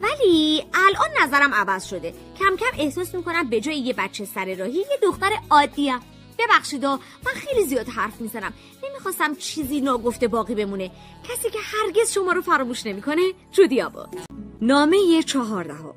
ولی الان نظرم عوض شده کم کم احساس میکنم به جای یه بچه سر راهی یه دختر عادیه ببخشید من خیلی زیاد حرف میزنم نمیخواستم چیزی ناگفته باقی بمونه کسی که هرگز شما رو فراموش نمیکنه جودی آباد نامه چهاردهم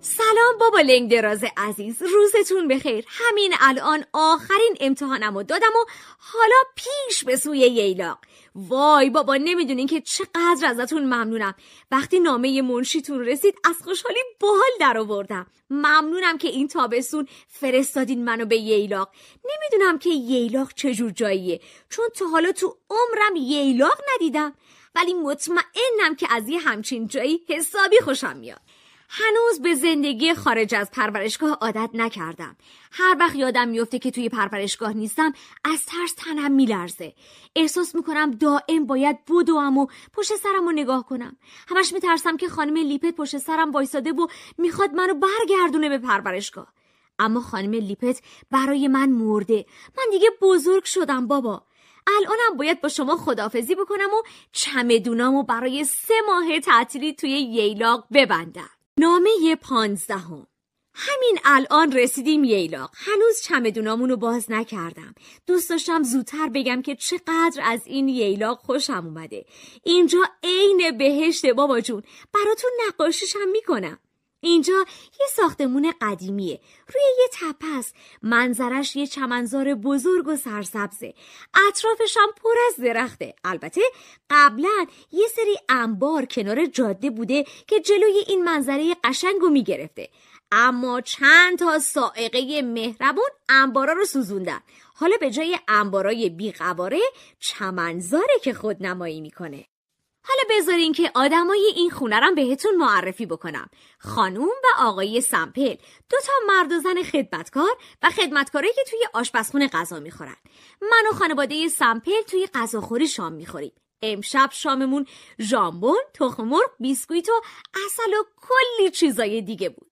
سلام بابا لنگ دراز عزیز روزتون بخیر همین الان آخرین امتحانم رو دادم و حالا پیش به سوی ییلاق وای بابا نمیدونین که چقدر ازتون ممنونم وقتی نامه منشیتون رسید از خوشحالی بحال در آوردم ممنونم که این تابستون فرستادین منو به ییلاق نمیدونم که ییلاق چجور جاییه چون تا حالا تو عمرم ییلاق ندیدم ولی مطمئنم که از یه همچین جایی حسابی خوشم میاد هنوز به زندگی خارج از پرورشگاه عادت نکردم هر وقت یادم میفته که توی پرورشگاه نیستم از ترس تنم میلرزه احساس میکنم دائم باید بدوم و پشت سرم رو نگاه کنم همش میترسم که خانم لیپت پشت سرم وایساده و میخواد منو برگردونه به پرورشگاه اما خانم لیپت برای من مرده من دیگه بزرگ شدم بابا الانم باید با شما خدافزی بکنم و چمدونامو برای سه ماه تعطیلی توی ییلاق ببندم نامه پانزدهم همین الان رسیدیم ییلاق هنوز چمدونامونو باز نکردم دوست داشتم زودتر بگم که چقدر از این ییلاق خوشم اومده اینجا عین بهشت بابا جون براتون نقاشیشم میکنم اینجا یه ساختمون قدیمیه روی یه تپه است منظرش یه چمنزار بزرگ و سرسبزه اطرافش هم پر از درخته البته قبلا یه سری انبار کنار جاده بوده که جلوی این منظره قشنگ رو میگرفته اما چند تا سائقه مهربون انبارا رو سوزوندن حالا به جای انبارای بیقواره چمنزاره که خودنمایی میکنه حالا بذارین که آدمای این خونه رم بهتون معرفی بکنم خانوم و آقای سمپل دوتا تا مرد و زن خدمتکار و خدمتکارایی که توی آشپزخونه غذا میخورن من و خانواده سمپل توی غذاخوری شام میخوریم امشب شاممون ژامبون تخم مرغ بیسکویت و اصل و کلی چیزای دیگه بود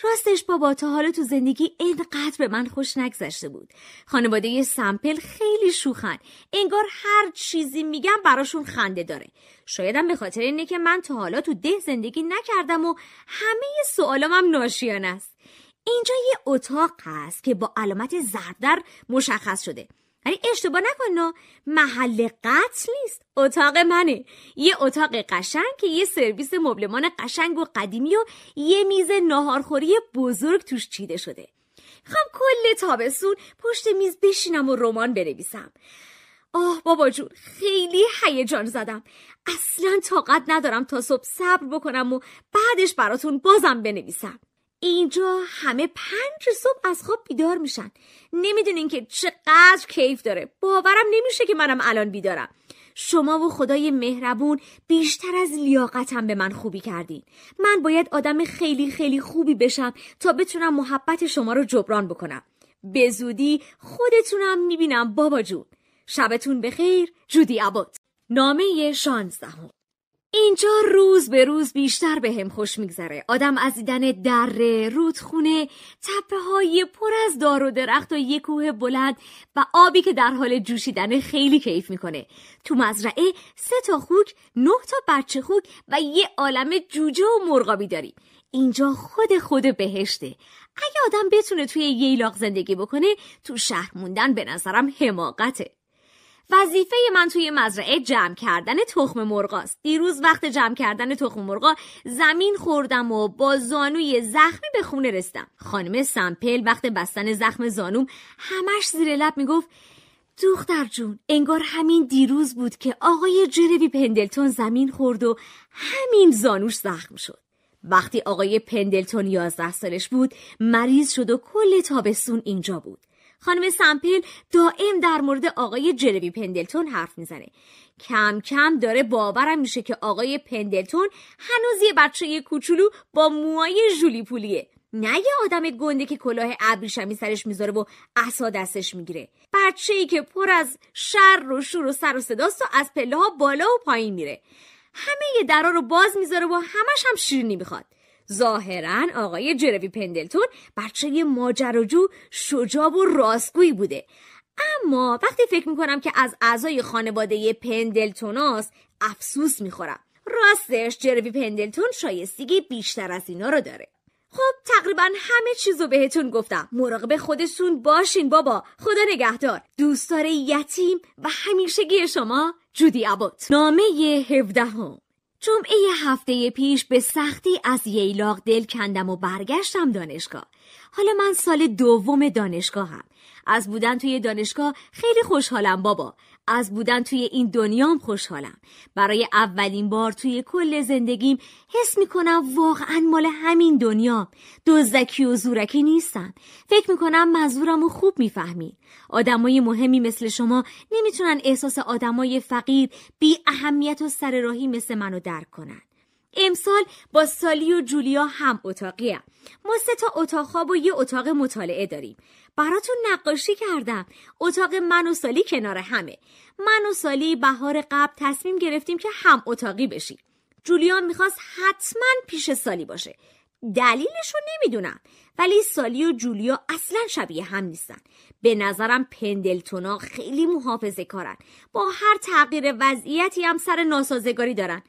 راستش بابا تا حالا تو زندگی اینقدر به من خوش نگذشته بود خانواده سمپل خیلی شوخن انگار هر چیزی میگم براشون خنده داره شایدم به خاطر اینه که من تا حالا تو ده زندگی نکردم و همه سوالامم هم ناشیانه است اینجا یه اتاق هست که با علامت زرد در مشخص شده ولی اشتباه نکن محل قتل نیست اتاق منه یه اتاق قشنگ که یه سرویس مبلمان قشنگ و قدیمی و یه میز ناهارخوری بزرگ توش چیده شده خب کل تابسون پشت میز بشینم و رمان بنویسم آه بابا جون خیلی هیجان زدم اصلا طاقت ندارم تا صبح صبر بکنم و بعدش براتون بازم بنویسم اینجا همه پنج صبح از خواب بیدار میشن نمیدونین که چقدر کیف داره باورم نمیشه که منم الان بیدارم شما و خدای مهربون بیشتر از لیاقتم به من خوبی کردین من باید آدم خیلی خیلی خوبی بشم تا بتونم محبت شما رو جبران بکنم به زودی خودتونم میبینم بابا جون شبتون بخیر جودی عباد نامه شانزدهم اینجا روز به روز بیشتر به هم خوش میگذره آدم از دیدن دره، رودخونه، تپه های پر از دار و درخت و یک کوه بلند و آبی که در حال جوشیدن خیلی کیف میکنه تو مزرعه سه تا خوک، نه تا بچه خوک و یه عالم جوجه و مرغابی داری اینجا خود خود بهشته اگه آدم بتونه توی ییلاق زندگی بکنه تو شهر موندن به نظرم حماقته وظیفه من توی مزرعه جمع کردن تخم است. دیروز وقت جمع کردن تخم مرغا زمین خوردم و با زانوی زخمی به خونه رسیدم خانم سمپل وقت بستن زخم زانوم همش زیر لب میگفت دختر جون انگار همین دیروز بود که آقای جروی پندلتون زمین خورد و همین زانوش زخم شد وقتی آقای پندلتون یازده سالش بود مریض شد و کل تابستون اینجا بود خانم سمپل دائم در مورد آقای جروی پندلتون حرف میزنه کم کم داره باورم میشه که آقای پندلتون هنوز یه بچه کوچولو با موهای جولی پولیه نه یه آدم گنده که کلاه ابریشمی سرش میذاره و اصا دستش میگیره بچه ای که پر از شر و شور و سر و صداست و از پله ها بالا و پایین میره همه یه درا رو باز میذاره و همش هم شیرینی میخواد ظاهرا آقای جروی پندلتون بچه ماجراجو شجاب و راستگویی بوده اما وقتی فکر میکنم که از اعضای خانواده پندلتوناست افسوس میخورم راستش جروی پندلتون شایستگی بیشتر از اینا رو داره خب تقریبا همه چیزو بهتون گفتم مراقب خودتون باشین بابا خدا نگهدار دوستدار یتیم و همیشگی شما جودی عباد نامه 17 هم. جمعه هفته پیش به سختی از ییلاق دل کندم و برگشتم دانشگاه حالا من سال دوم دانشگاهم از بودن توی دانشگاه خیلی خوشحالم بابا از بودن توی این دنیام خوشحالم برای اولین بار توی کل زندگیم حس میکنم واقعا مال همین دنیا دزدکی و زورکی نیستم فکر میکنم منظورم رو خوب میفهمید آدمای مهمی مثل شما نمیتونن احساس آدمای فقیر بی اهمیت و سر راهی مثل منو درک کنن امسال با سالی و جولیا هم اتاقیم ما سه تا اتاق خواب و یه اتاق مطالعه داریم براتون نقاشی کردم اتاق من و سالی کنار همه من و سالی بهار قبل تصمیم گرفتیم که هم اتاقی بشی. جولیان میخواست حتما پیش سالی باشه دلیلش رو نمیدونم ولی سالی و جولیا اصلا شبیه هم نیستن به نظرم پندلتونا خیلی محافظه کارن با هر تغییر وضعیتی هم سر ناسازگاری دارن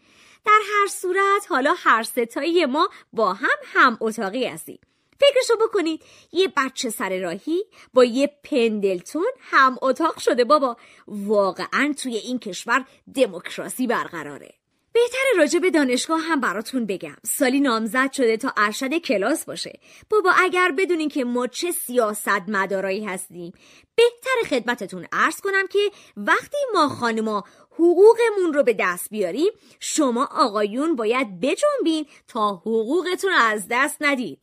در هر صورت حالا هر ستایی ما با هم هم اتاقی هستیم فکرشو بکنید یه بچه سر راهی با یه پندلتون هم اتاق شده بابا واقعا توی این کشور دموکراسی برقراره بهتر راجع به دانشگاه هم براتون بگم سالی نامزد شده تا ارشد کلاس باشه بابا اگر بدونین که ما چه سیاست مدارایی هستیم بهتر خدمتتون عرض کنم که وقتی ما خانما حقوقمون رو به دست بیاریم شما آقایون باید بجنبین تا حقوقتون رو از دست ندید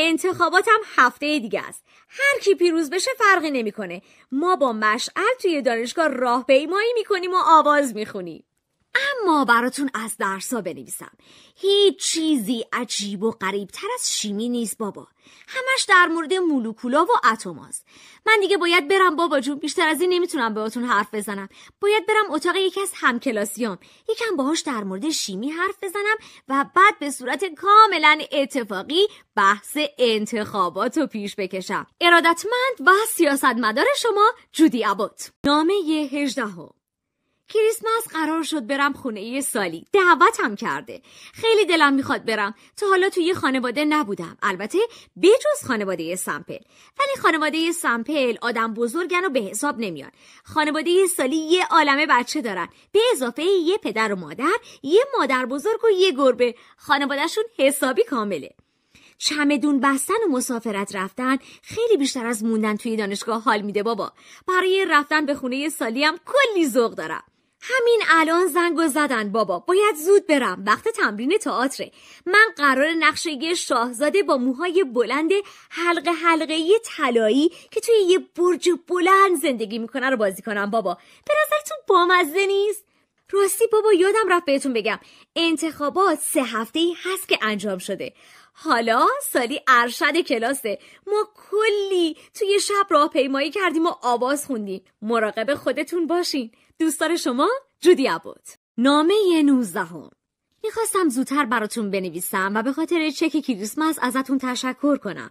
انتخاباتم هفته دیگه است هر کی پیروز بشه فرقی نمیکنه ما با مشعل توی دانشگاه راهپیمایی میکنیم و آواز میخونیم اما براتون از درسا بنویسم هیچ چیزی عجیب و غریب تر از شیمی نیست بابا همش در مورد مولکولا و هاست. من دیگه باید برم بابا جون بیشتر از این نمیتونم بهتون حرف بزنم باید برم اتاق یکی از همکلاسیام یکم باهاش در مورد شیمی حرف بزنم و بعد به صورت کاملا اتفاقی بحث انتخابات رو پیش بکشم ارادتمند و سیاستمدار شما جودی ابوت نامه 18 کریسمس قرار شد برم خونه یه سالی دعوتم کرده خیلی دلم میخواد برم تا حالا توی یه خانواده نبودم البته بجز خانواده سمپل ولی خانواده سمپل آدم بزرگن و به حساب نمیان خانواده سالی یه عالمه بچه دارن به اضافه یه پدر و مادر یه مادر بزرگ و یه گربه خانوادهشون حسابی کامله چمدون بستن و مسافرت رفتن خیلی بیشتر از موندن توی دانشگاه حال میده بابا برای رفتن به خونه سالی هم کلی ذوق دارم همین الان زنگ و زدن بابا باید زود برم وقت تمرین تئاتره من قرار نقش یه شاهزاده با موهای بلند حلقه حلقه طلایی که توی یه برج بلند زندگی میکنه رو بازی کنم بابا به نظرتون بامزه نیست راستی بابا یادم رفت بهتون بگم انتخابات سه هفته ای هست که انجام شده حالا سالی ارشد کلاسه ما کلی توی شب راهپیمایی کردیم و آواز خوندیم مراقب خودتون باشین دوستار شما جودی عبود نامه 19 هم. میخواستم زودتر براتون بنویسم و به خاطر چک کریسمس ازتون تشکر کنم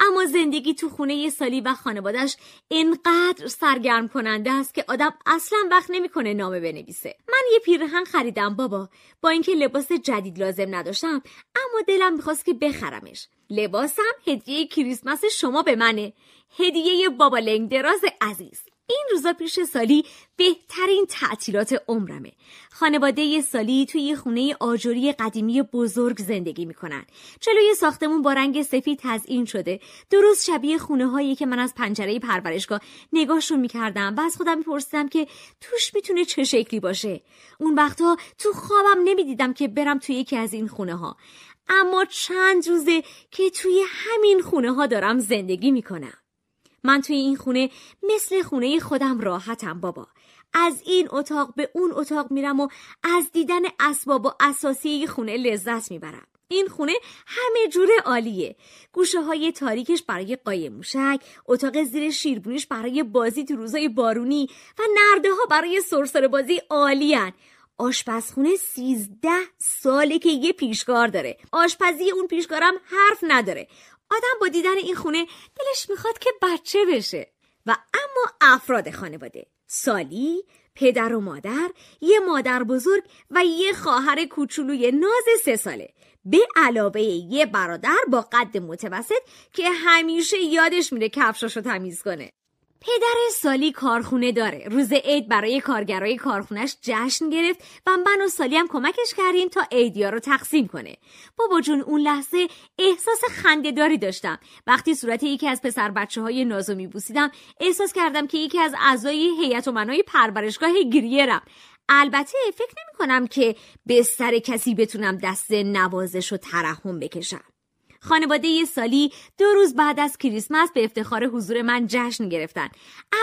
اما زندگی تو خونه یه سالی و خانوادش انقدر سرگرم کننده است که آدم اصلا وقت نمیکنه نامه بنویسه من یه پیرهن خریدم بابا با اینکه لباس جدید لازم نداشتم اما دلم میخواست که بخرمش لباسم هدیه کریسمس شما به منه هدیه بابا لنگ دراز عزیز این روزا پیش سالی بهترین تعطیلات عمرمه خانواده سالی توی یه خونه آجوری قدیمی بزرگ زندگی میکنن جلوی ساختمون با رنگ سفید تزئین شده درست شبیه خونه هایی که من از پنجره پرورشگاه نگاهشون میکردم و از خودم میپرسیدم که توش میتونه چه شکلی باشه اون وقتها تو خوابم نمیدیدم که برم توی یکی از این خونه ها اما چند روزه که توی همین خونه ها دارم زندگی میکنم من توی این خونه مثل خونه خودم راحتم بابا از این اتاق به اون اتاق میرم و از دیدن اسباب و اساسی خونه لذت میبرم این خونه همه جوره عالیه گوشه های تاریکش برای قایم موشک اتاق زیر شیربونیش برای بازی تو روزای بارونی و نرده ها برای سرسر بازی عالیان آشپزخونه سیزده ساله که یه پیشکار داره آشپزی اون پیشکارم حرف نداره آدم با دیدن این خونه دلش میخواد که بچه بشه و اما افراد خانواده سالی پدر و مادر یه مادر بزرگ و یه خواهر کوچولوی ناز سه ساله به علاوه یه برادر با قد متوسط که همیشه یادش میره کفشاشو تمیز کنه پدر سالی کارخونه داره روز عید برای کارگرای کارخونهش جشن گرفت و من و سالی هم کمکش کردیم تا عیدیا رو تقسیم کنه بابا جون اون لحظه احساس داری داشتم وقتی صورت یکی از پسر بچه های نازو بوسیدم احساس کردم که یکی از اعضای هیئت و منای پرورشگاه گریرم البته فکر نمی کنم که به سر کسی بتونم دست نوازش و ترحم بکشم خانواده سالی دو روز بعد از کریسمس به افتخار حضور من جشن گرفتن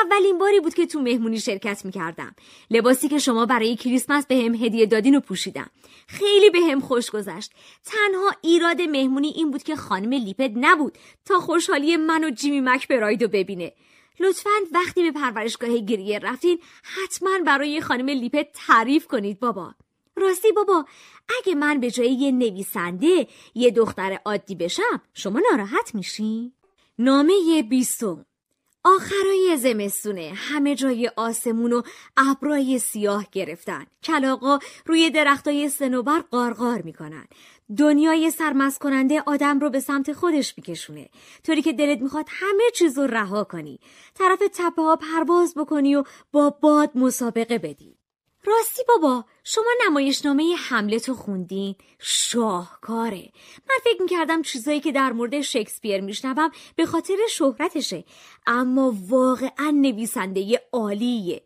اولین باری بود که تو مهمونی شرکت میکردم لباسی که شما برای کریسمس به هم هدیه دادین و پوشیدم خیلی به هم خوش گذشت تنها ایراد مهمونی این بود که خانم لیپد نبود تا خوشحالی من و جیمی مک رو ببینه لطفا وقتی به پرورشگاه گریه رفتین حتما برای خانم لیپت تعریف کنید بابا راستی بابا اگه من به جای یه نویسنده یه دختر عادی بشم شما ناراحت میشین؟ نامه بیستم آخرای زمستونه همه جای آسمون و ابرای سیاه گرفتن کلاقا روی درختای سنوبر قارقار میکنن دنیای سرمز کننده آدم رو به سمت خودش میکشونه طوری که دلت میخواد همه چیز رو رها کنی طرف تپه ها پرواز بکنی و با باد مسابقه بدی راستی بابا شما نمایشنامه حمله تو خوندین شاهکاره من فکر میکردم چیزایی که در مورد شکسپیر میشنوم به خاطر شهرتشه اما واقعا نویسنده عالیه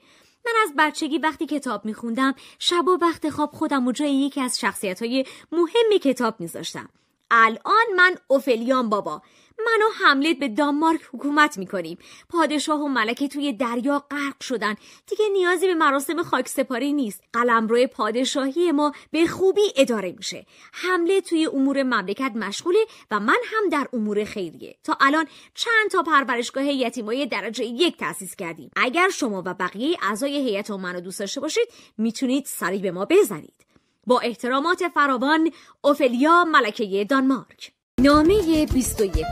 من از بچگی وقتی کتاب میخوندم شب و وقت خواب خودم و جای یکی از شخصیت های مهم کتاب میذاشتم الان من اوفلیان بابا منو و حملت به دانمارک حکومت میکنیم پادشاه و ملکه توی دریا غرق شدن دیگه نیازی به مراسم خاک سپاری نیست قلمرو پادشاهی ما به خوبی اداره میشه حمله توی امور مملکت مشغوله و من هم در امور خیریه تا الان چند تا پرورشگاه یتیمای درجه یک تأسیس کردیم اگر شما و بقیه اعضای هیئت و منو دوست داشته باشید میتونید سری به ما بزنید با احترامات فراوان اوفلیا ملکه دانمارک نامه 21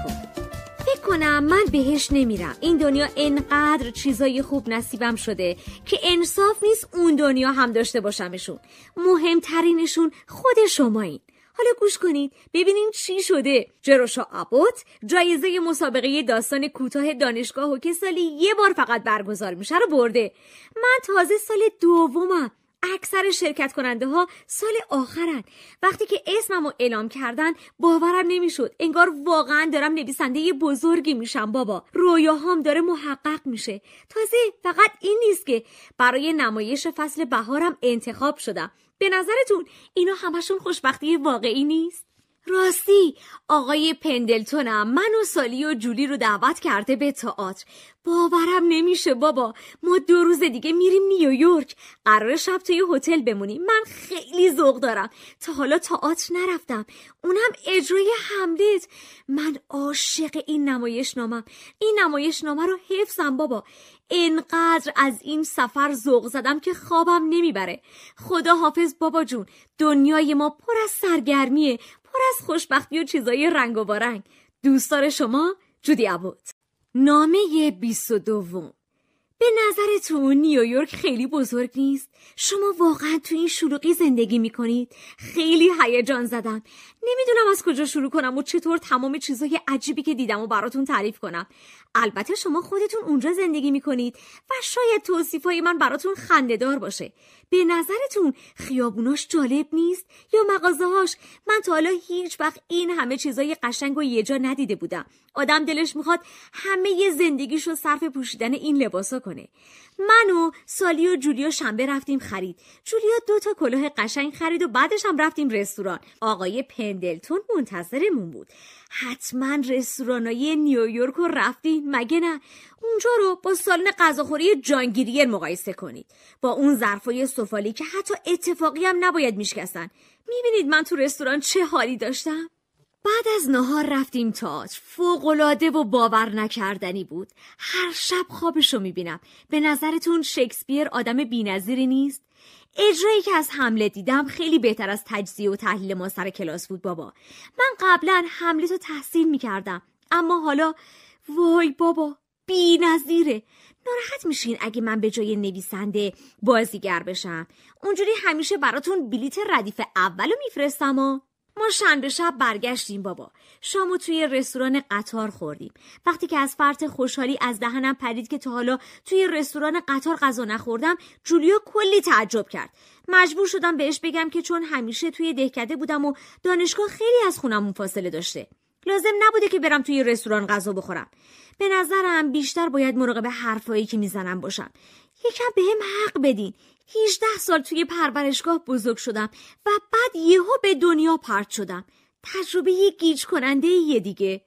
فکر کنم من بهش نمیرم این دنیا انقدر چیزای خوب نصیبم شده که انصاف نیست اون دنیا هم داشته باشمشون مهمترینشون خود شمایین حالا گوش کنید ببینیم چی شده جروشا آبوت جایزه مسابقه داستان کوتاه دانشگاه و که سالی یه بار فقط برگزار میشه رو برده من تازه سال دومم اکثر شرکت کننده ها سال آخرن وقتی که اسمم رو اعلام کردن باورم نمیشد انگار واقعا دارم نویسنده بزرگی میشم بابا رویاهام داره محقق میشه تازه فقط این نیست که برای نمایش فصل بهارم انتخاب شدم به نظرتون اینا همشون خوشبختی واقعی نیست راستی آقای پندلتونم من و سالی و جولی رو دعوت کرده به تئاتر باورم نمیشه بابا ما دو روز دیگه میریم نیویورک قرار شب توی هتل بمونیم من خیلی ذوق دارم تا حالا تئاتر نرفتم اونم اجرای حملت من عاشق این نمایش نامم این نمایش نامه رو حفظم بابا انقدر از این سفر ذوق زدم که خوابم نمیبره خدا حافظ بابا جون دنیای ما پر از سرگرمیه پر از خوشبختی و چیزای رنگ و بارنگ دوستار شما جودی عبود نامه 22 به نظرتون نیویورک خیلی بزرگ نیست شما واقعا تو این شلوغی زندگی میکنید خیلی هیجان زدم نمیدونم از کجا شروع کنم و چطور تمام چیزای عجیبی که دیدم و براتون تعریف کنم البته شما خودتون اونجا زندگی میکنید و شاید های من براتون خندهدار باشه به نظرتون خیابوناش جالب نیست یا مغازهاش من تا حالا هیچ وقت این همه چیزای قشنگ و یه جا ندیده بودم آدم دلش میخواد همه ی زندگیش رو صرف پوشیدن این لباسا کنه من و سالی و جولیا شنبه رفتیم خرید جولیا دو تا کلاه قشنگ خرید و بعدش هم رفتیم رستوران آقای هندلتون منتظرمون بود حتما رستورانای نیویورک رو رفتین مگه نه اونجا رو با سالن غذاخوری جانگیریر مقایسه کنید با اون ظرفای سفالی که حتی اتفاقی هم نباید میشکستن میبینید من تو رستوران چه حالی داشتم بعد از نهار رفتیم تاج فوقالعاده و باور نکردنی بود هر شب خوابشو میبینم به نظرتون شکسپیر آدم بینظیری نیست اجرایی که از حمله دیدم خیلی بهتر از تجزیه و تحلیل ما سر کلاس بود بابا من قبلا حمله تو تحسین میکردم اما حالا وای بابا بی نظیره ناراحت میشین اگه من به جای نویسنده بازیگر بشم اونجوری همیشه براتون بلیت ردیف اولو میفرستم و ما شنبه شب برگشتیم بابا شامو توی رستوران قطار خوردیم وقتی که از فرط خوشحالی از دهنم پرید که تا حالا توی رستوران قطار غذا نخوردم جولیا کلی تعجب کرد مجبور شدم بهش بگم که چون همیشه توی دهکده بودم و دانشگاه خیلی از خونمون فاصله داشته لازم نبوده که برم توی رستوران غذا بخورم به نظرم بیشتر باید مراقب حرفایی که میزنم باشم یکم بهم هم حق بدین 18 سال توی پرورشگاه بزرگ شدم و بعد یهو به دنیا پرت شدم تجربه گیج کننده یه دیگه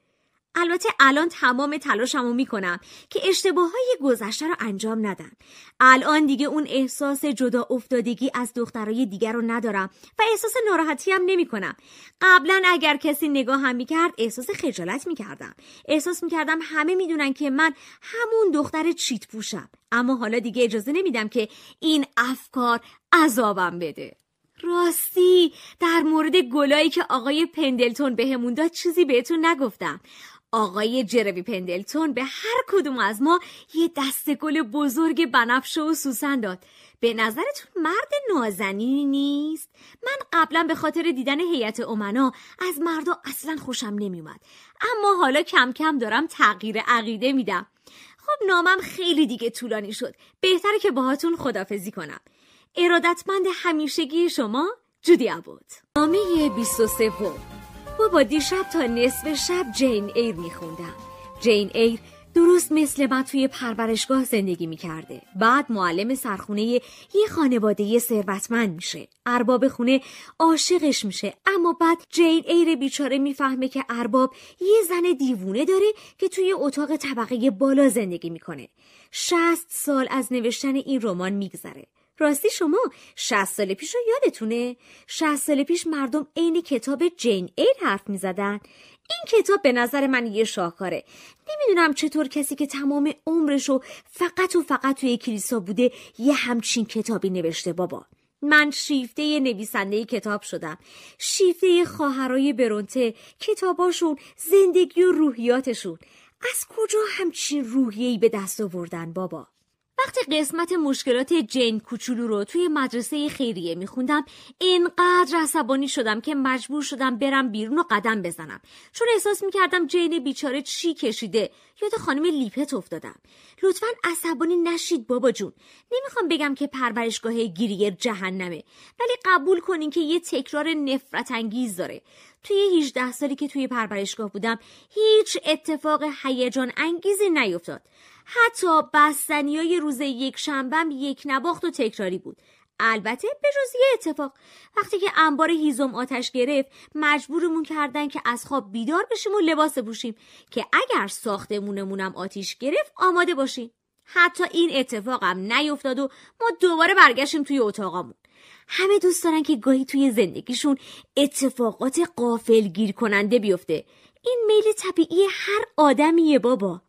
البته الان تمام تلاشمو میکنم که اشتباه های گذشته رو انجام ندم الان دیگه اون احساس جدا افتادگی از دخترای دیگر رو ندارم و احساس ناراحتی هم نمیکنم قبلا اگر کسی نگاه هم میکرد احساس خجالت میکردم احساس میکردم همه میدونن که من همون دختر چیت پوشم اما حالا دیگه اجازه نمیدم که این افکار عذابم بده راستی در مورد گلایی که آقای پندلتون بهمون به داد چیزی بهتون نگفتم آقای جروی پندلتون به هر کدوم از ما یه دست گل بزرگ بنفش و سوسن داد به نظرتون مرد نازنینی نیست من قبلا به خاطر دیدن هیئت امنا از مردا اصلا خوشم نمیومد اما حالا کم کم دارم تغییر عقیده میدم خب نامم خیلی دیگه طولانی شد بهتره که باهاتون خدافزی کنم ارادتمند همیشگی شما جودی عبود نامه 23 بابا دیشب تا نصف شب جین ایر میخوندم جین ایر درست مثل من توی پرورشگاه زندگی میکرده بعد معلم سرخونه یه خانواده ثروتمند میشه ارباب خونه عاشقش میشه اما بعد جین ایر بیچاره میفهمه که ارباب یه زن دیوونه داره که توی اتاق طبقه بالا زندگی میکنه شست سال از نوشتن این رمان میگذره راستی شما شهست سال پیش رو یادتونه شهست سال پیش مردم عین کتاب جین ایر حرف میزدن این کتاب به نظر من یه شاهکاره نمیدونم چطور کسی که تمام عمرش رو فقط و فقط توی کلیسا بوده یه همچین کتابی نوشته بابا من شیفته نویسنده کتاب شدم شیفته خواهرای برونته کتاباشون زندگی و روحیاتشون از کجا همچین روحیه‌ای به دست آوردن بابا وقتی قسمت مشکلات جین کوچولو رو توی مدرسه خیریه میخوندم اینقدر عصبانی شدم که مجبور شدم برم بیرون و قدم بزنم چون احساس میکردم جین بیچاره چی کشیده یاد خانم لیپت افتادم لطفا عصبانی نشید بابا جون نمیخوام بگم که پرورشگاه گیریر جهنمه ولی قبول کنین که یه تکرار نفرت انگیز داره توی 18 سالی که توی پرورشگاه بودم هیچ اتفاق هیجان انگیزی نیفتاد حتی بستنی های روز یک شنبم یک نباخت و تکراری بود البته به جز یه اتفاق وقتی که انبار هیزم آتش گرفت مجبورمون کردن که از خواب بیدار بشیم و لباس بپوشیم که اگر ساختمونمونم آتیش گرفت آماده باشیم حتی این اتفاقم نیفتاد و ما دوباره برگشتیم توی اتاقامون همه دوست دارن که گاهی توی زندگیشون اتفاقات قافل گیر کننده بیفته این میل طبیعی هر آدمیه بابا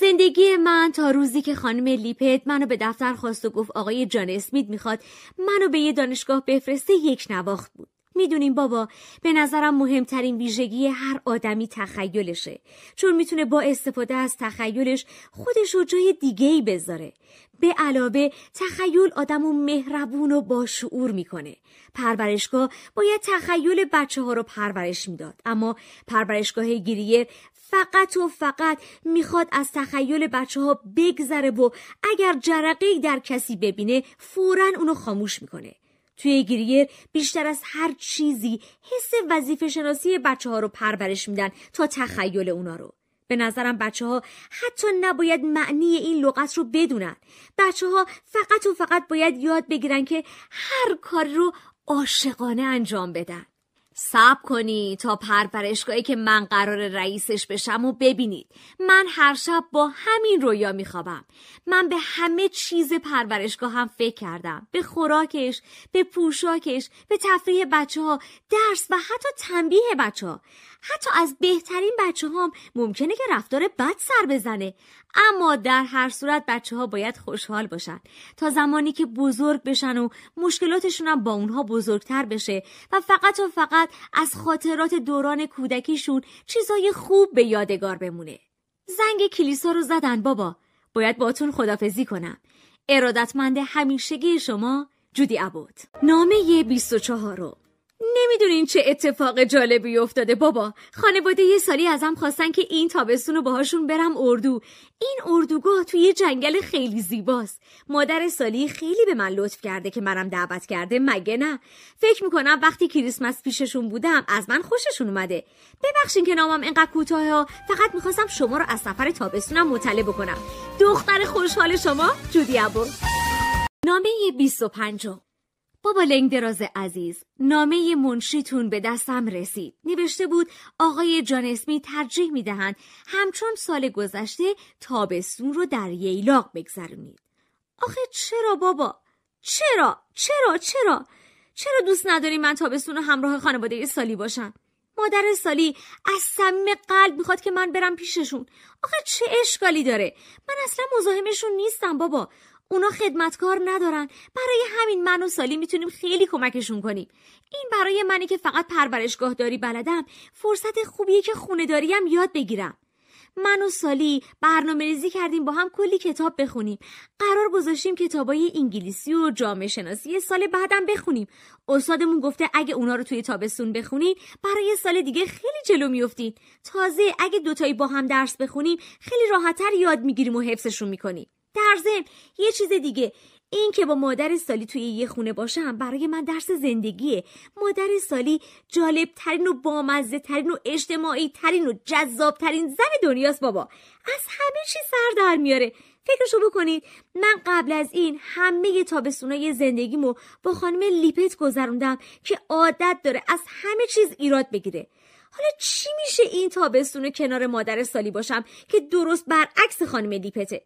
زندگی من تا روزی که خانم لیپت منو به دفتر خواست و گفت آقای جان اسمید میخواد منو به یه دانشگاه بفرسته یک نواخت بود میدونیم بابا به نظرم مهمترین ویژگی هر آدمی تخیلشه چون میتونه با استفاده از تخیلش خودش رو جای ای بذاره به علاوه تخیل آدم و مهربون و با میکنه پرورشگاه باید تخیل بچه ها رو پرورش میداد اما پرورشگاه گریه فقط و فقط میخواد از تخیل بچه ها بگذره و اگر جرقه در کسی ببینه فورا اونو خاموش میکنه توی گریر بیشتر از هر چیزی حس وظیفه شناسی بچه ها رو پرورش میدن تا تخیل اونا رو به نظرم بچه ها حتی نباید معنی این لغت رو بدونن بچه ها فقط و فقط باید یاد بگیرن که هر کار رو عاشقانه انجام بدن سب کنی تا پرپرشگاهی که من قرار رئیسش بشم و ببینید من هر شب با همین رویا میخوابم من به همه چیز پرورشگاه هم فکر کردم به خوراکش به پوشاکش به تفریح بچه ها درس و حتی تنبیه بچه ها حتی از بهترین بچه هم ممکنه که رفتار بد سر بزنه اما در هر صورت بچه ها باید خوشحال باشن تا زمانی که بزرگ بشن و مشکلاتشون هم با اونها بزرگتر بشه و فقط و فقط از خاطرات دوران کودکیشون چیزای خوب به یادگار بمونه زنگ کلیسا رو زدن بابا باید باتون خدافزی کنم ارادتمند همیشگی شما جودی عبود نامه 24 رو نمیدونین چه اتفاق جالبی افتاده بابا خانواده یه سالی ازم خواستن که این تابستون رو باهاشون برم اردو این اردوگاه توی یه جنگل خیلی زیباست مادر سالی خیلی به من لطف کرده که منم دعوت کرده مگه نه فکر میکنم وقتی کریسمس پیششون بودم از من خوششون اومده ببخشین که نامم اینقدر کوتاه ها فقط میخواستم شما رو از سفر تابستونم مطلع بکنم دختر خوشحال شما جودی ابو نامه 25 بابا لنگدراز عزیز نامه منشیتون به دستم رسید نوشته بود آقای جان اسمی ترجیح میدهند همچون سال گذشته تابستون رو در ییلاق بگذرونید آخه چرا بابا چرا چرا چرا چرا دوست نداری من تابستون رو همراه خانواده سالی باشم مادر سالی از صمیم قلب میخواد که من برم پیششون آخه چه اشکالی داره من اصلا مزاحمشون نیستم بابا اونا خدمتکار ندارن برای همین من و سالی میتونیم خیلی کمکشون کنیم این برای منی که فقط پرورشگاه داری بلدم فرصت خوبیه که خونداریم یاد بگیرم من و سالی برنامه ریزی کردیم با هم کلی کتاب بخونیم قرار گذاشتیم کتابای انگلیسی و جامعه شناسی سال بعدم بخونیم استادمون گفته اگه اونا رو توی تابستون بخونید برای سال دیگه خیلی جلو میفتیم تازه اگه دوتایی با هم درس بخونیم خیلی راحتتر یاد میگیریم و حفظشون میکنیم در ضمن یه چیز دیگه این که با مادر سالی توی یه خونه باشم برای من درس زندگیه مادر سالی جالب ترین و بامزه ترین و اجتماعی ترین و جذاب ترین زن دنیاست بابا از همه چی سر در میاره فکرشو بکنید من قبل از این همه تابستونای زندگیمو با خانم لیپت گذروندم که عادت داره از همه چیز ایراد بگیره حالا چی میشه این تابستون کنار مادر سالی باشم که درست برعکس خانم لیپته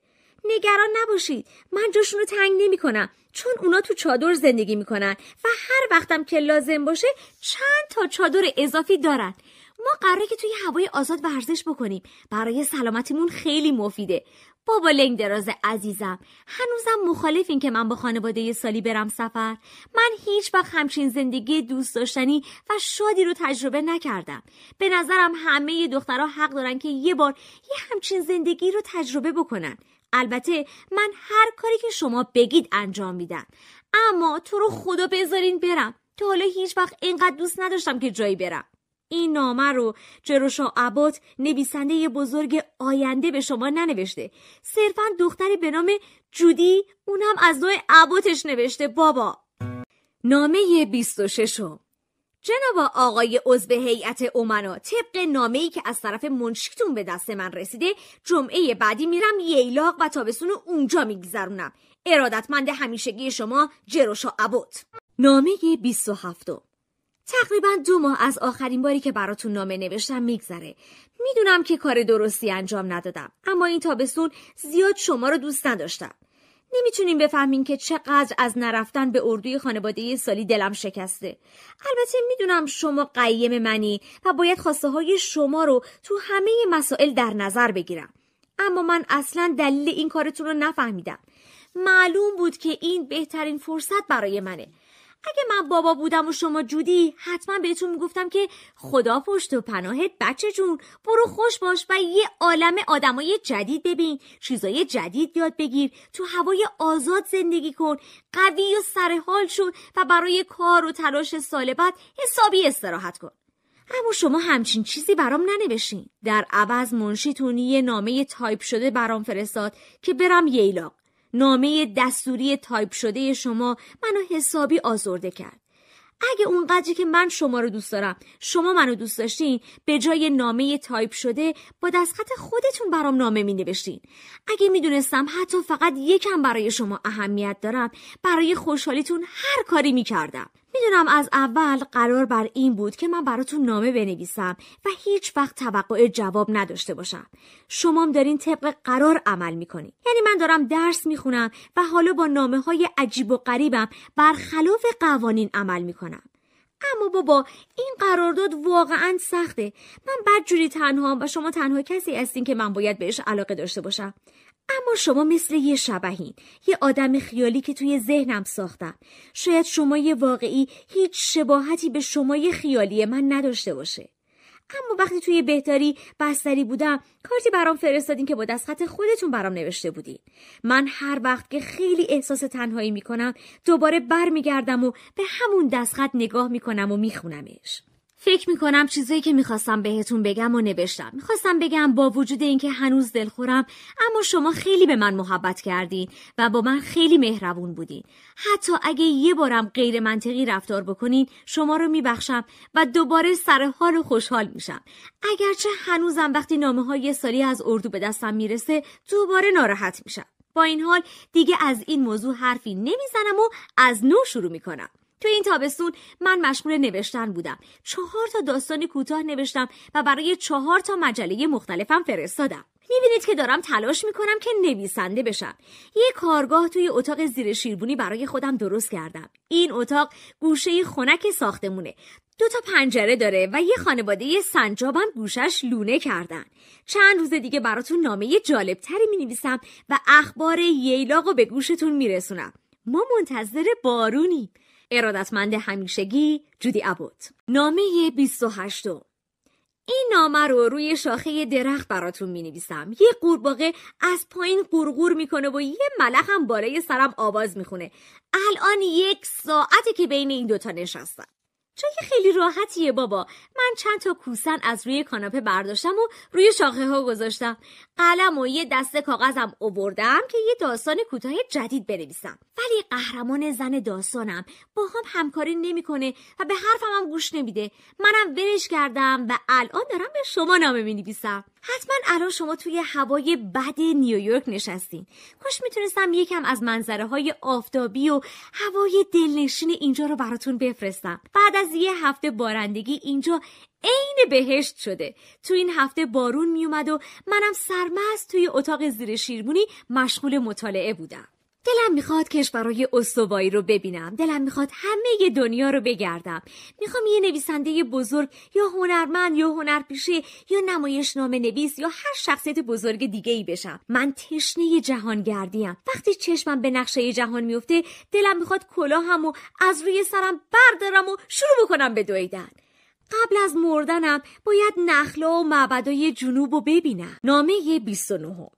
نگران نباشید من جاشون رو تنگ نمی کنم چون اونا تو چادر زندگی میکنن و هر وقتم که لازم باشه چند تا چادر اضافی دارن ما قراره که توی هوای آزاد ورزش بکنیم برای سلامتیمون خیلی مفیده بابا لنگ دراز عزیزم هنوزم مخالفین که من با خانواده سالی برم سفر من هیچ وقت همچین زندگی دوست داشتنی و شادی رو تجربه نکردم به نظرم همه دخترها حق دارن که یه بار یه همچین زندگی رو تجربه بکنن البته من هر کاری که شما بگید انجام میدم اما تو رو خدا بذارین برم تا حالا هیچ وقت اینقدر دوست نداشتم که جایی برم این نامه رو جروشا عباد نویسنده بزرگ آینده به شما ننوشته صرفا دختری به نام جودی اونم از نوع عباتش نوشته بابا نامه 26 جناب آقای عضو هیئت امنا طبق ای که از طرف منشیتون به دست من رسیده جمعه بعدی میرم ییلاق و تابستون اونجا میگذرونم ارادتمند همیشگی شما جروشا عبود نامه 27 تقریبا دو ماه از آخرین باری که براتون نامه نوشتم میگذره میدونم که کار درستی انجام ندادم اما این تابسون زیاد شما رو دوست نداشتم نمیتونیم بفهمین که چقدر از نرفتن به اردوی خانواده سالی دلم شکسته البته میدونم شما قیم منی و باید خواسته های شما رو تو همه مسائل در نظر بگیرم اما من اصلا دلیل این کارتون رو نفهمیدم معلوم بود که این بهترین فرصت برای منه اگه من بابا بودم و شما جودی حتما بهتون میگفتم که خدا پشت و پناهت بچه جون برو خوش باش و یه عالم آدمای جدید ببین چیزای جدید یاد بگیر تو هوای آزاد زندگی کن قوی و سرحال شد و برای کار و تلاش سال بعد حسابی استراحت کن اما شما همچین چیزی برام ننوشین در عوض منشیتون یه نامه تایپ شده برام فرستاد که برم ییلاق نامه دستوری تایپ شده شما منو حسابی آزرده کرد اگه قضیه که من شما رو دوست دارم شما منو دوست داشتین به جای نامه تایپ شده با دستخط خودتون برام نامه می نوشتین اگه می دونستم حتی فقط یکم برای شما اهمیت دارم برای خوشحالیتون هر کاری می کردم میدونم از اول قرار بر این بود که من براتون نامه بنویسم و هیچ وقت توقع جواب نداشته باشم شمام دارین طبق قرار عمل میکنی. یعنی من دارم درس میخونم و حالا با نامه های عجیب و غریبم برخلاف قوانین عمل میکنم اما بابا این قرارداد واقعا سخته من بدجوری تنهام و شما تنها کسی هستین که من باید بهش علاقه داشته باشم اما شما مثل یه شبهین یه آدم خیالی که توی ذهنم ساختم شاید شمای واقعی هیچ شباهتی به شمای خیالی من نداشته باشه اما وقتی توی بهتری بستری بودم کارتی برام فرستادین که با دستخط خودتون برام نوشته بودین من هر وقت که خیلی احساس تنهایی میکنم دوباره برمیگردم و به همون دستخط نگاه میکنم و میخونمش فکر میکنم چیزایی که میخواستم بهتون بگم و نوشتم میخواستم بگم با وجود اینکه هنوز دلخورم اما شما خیلی به من محبت کردین و با من خیلی مهربون بودین حتی اگه یه بارم غیر منطقی رفتار بکنین شما رو میبخشم و دوباره سر حال و خوشحال میشم اگرچه هنوزم وقتی نامه های سالی از اردو به دستم میرسه دوباره ناراحت میشم با این حال دیگه از این موضوع حرفی نمیزنم و از نو شروع میکنم تو این تابستون من مشغول نوشتن بودم چهار تا داستان کوتاه نوشتم و برای چهار تا مجله مختلفم فرستادم میبینید که دارم تلاش میکنم که نویسنده بشم یه کارگاه توی اتاق زیر شیربونی برای خودم درست کردم این اتاق گوشه خنک ساختمونه دو تا پنجره داره و یه خانواده سنجابم گوشش لونه کردن چند روز دیگه براتون نامه جالب تری می نویسم و اخبار ییلاق به گوشتون میرسونم ما منتظر بارونیم ارادتمند همیشگی جودی ابوت نامه 28 این نامه رو روی شاخه درخت براتون می نویسم یه قورباغه از پایین قورقور میکنه و یه ملخ هم بالای سرم آواز میخونه الان یک ساعته که بین این دوتا نشستم جای خیلی راحتیه بابا من چند تا کوسن از روی کاناپه برداشتم و روی شاخه ها گذاشتم قلم و یه دسته کاغذم اووردم که یه داستان کوتاه جدید بنویسم ولی قهرمان زن داستانم با هم همکاری نمیکنه و به حرفم هم گوش نمیده منم ولش کردم و الان دارم به شما نامه نویسم حتما الان شما توی هوای بد نیویورک نشستین کاش میتونستم یکم از منظره های آفتابی و هوای دلنشین اینجا رو براتون بفرستم بعد از یه هفته بارندگی اینجا عین بهشت شده تو این هفته بارون میومد و منم سرمست توی اتاق زیر شیربونی مشغول مطالعه بودم دلم میخواد کشورهای استوایی رو ببینم دلم میخواد همه دنیا رو بگردم میخوام یه نویسنده بزرگ یا هنرمند یا هنرپیشه یا نمایش نام نویس یا هر شخصیت بزرگ دیگه ای بشم من تشنه جهانگردیم وقتی چشمم به نقشه جهان میفته دلم میخواد کلاهم و از روی سرم بردارم و شروع بکنم به دویدن قبل از مردنم باید نخلا و معبدای جنوب رو ببینم نامه 29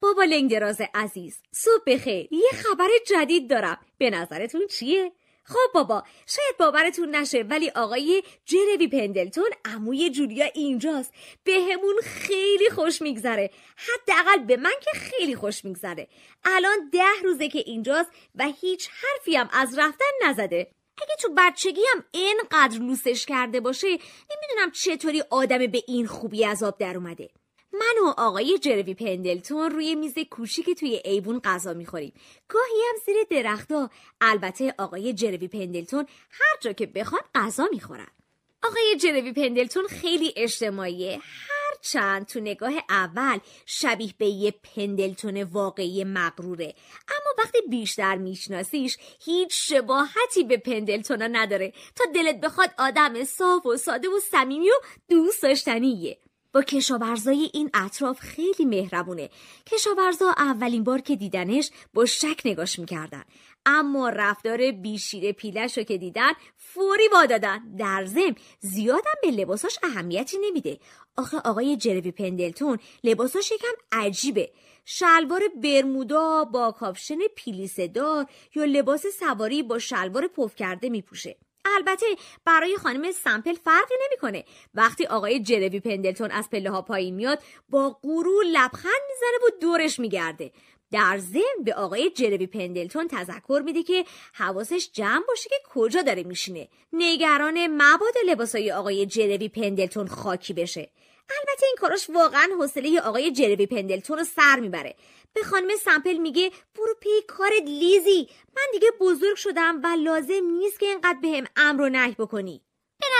بابا لنگدراز عزیز صبح بخیر یه خبر جدید دارم به نظرتون چیه خب بابا شاید باورتون نشه ولی آقای جروی پندلتون عموی جولیا اینجاست به همون خیلی خوش میگذره حداقل به من که خیلی خوش میگذره الان ده روزه که اینجاست و هیچ حرفی هم از رفتن نزده اگه تو بچگی هم اینقدر لوسش کرده باشه نمیدونم چطوری آدم به این خوبی عذاب در اومده من و آقای جروی پندلتون روی میز کوچیکی توی ایبون غذا میخوریم گاهی هم زیر درختا البته آقای جروی پندلتون هر جا که بخواد غذا میخورن آقای جروی پندلتون خیلی اجتماعیه هرچند تو نگاه اول شبیه به یه پندلتون واقعی مغروره اما وقتی بیشتر میشناسیش هیچ شباهتی به پندلتونا نداره تا دلت بخواد آدم صاف و ساده و صمیمی و دوست داشتنیه با کشاورزای این اطراف خیلی مهربونه کشاورزا اولین بار که دیدنش با شک نگاش میکردن اما رفتار بیشیر پیلش رو که دیدن فوری دادن در زم زیادم به لباساش اهمیتی نمیده آخه آقای جروی پندلتون لباساش یکم عجیبه شلوار برمودا با کاپشن پیلیسه دار یا لباس سواری با شلوار پف کرده میپوشه البته برای خانم سمپل فرقی نمیکنه وقتی آقای جروی پندلتون از پله ها پایین میاد با غرور لبخند میزنه و دورش میگرده در ضمن به آقای جروی پندلتون تذکر میده که حواسش جمع باشه که کجا داره میشینه نگران مباد لباسای آقای جروی پندلتون خاکی بشه البته این کاراش واقعا حوصله آقای جروی پندلتون رو سر میبره به خانم سمپل میگه برو پی کارت لیزی من دیگه بزرگ شدم و لازم نیست که اینقدر بهم به امر و نهی بکنی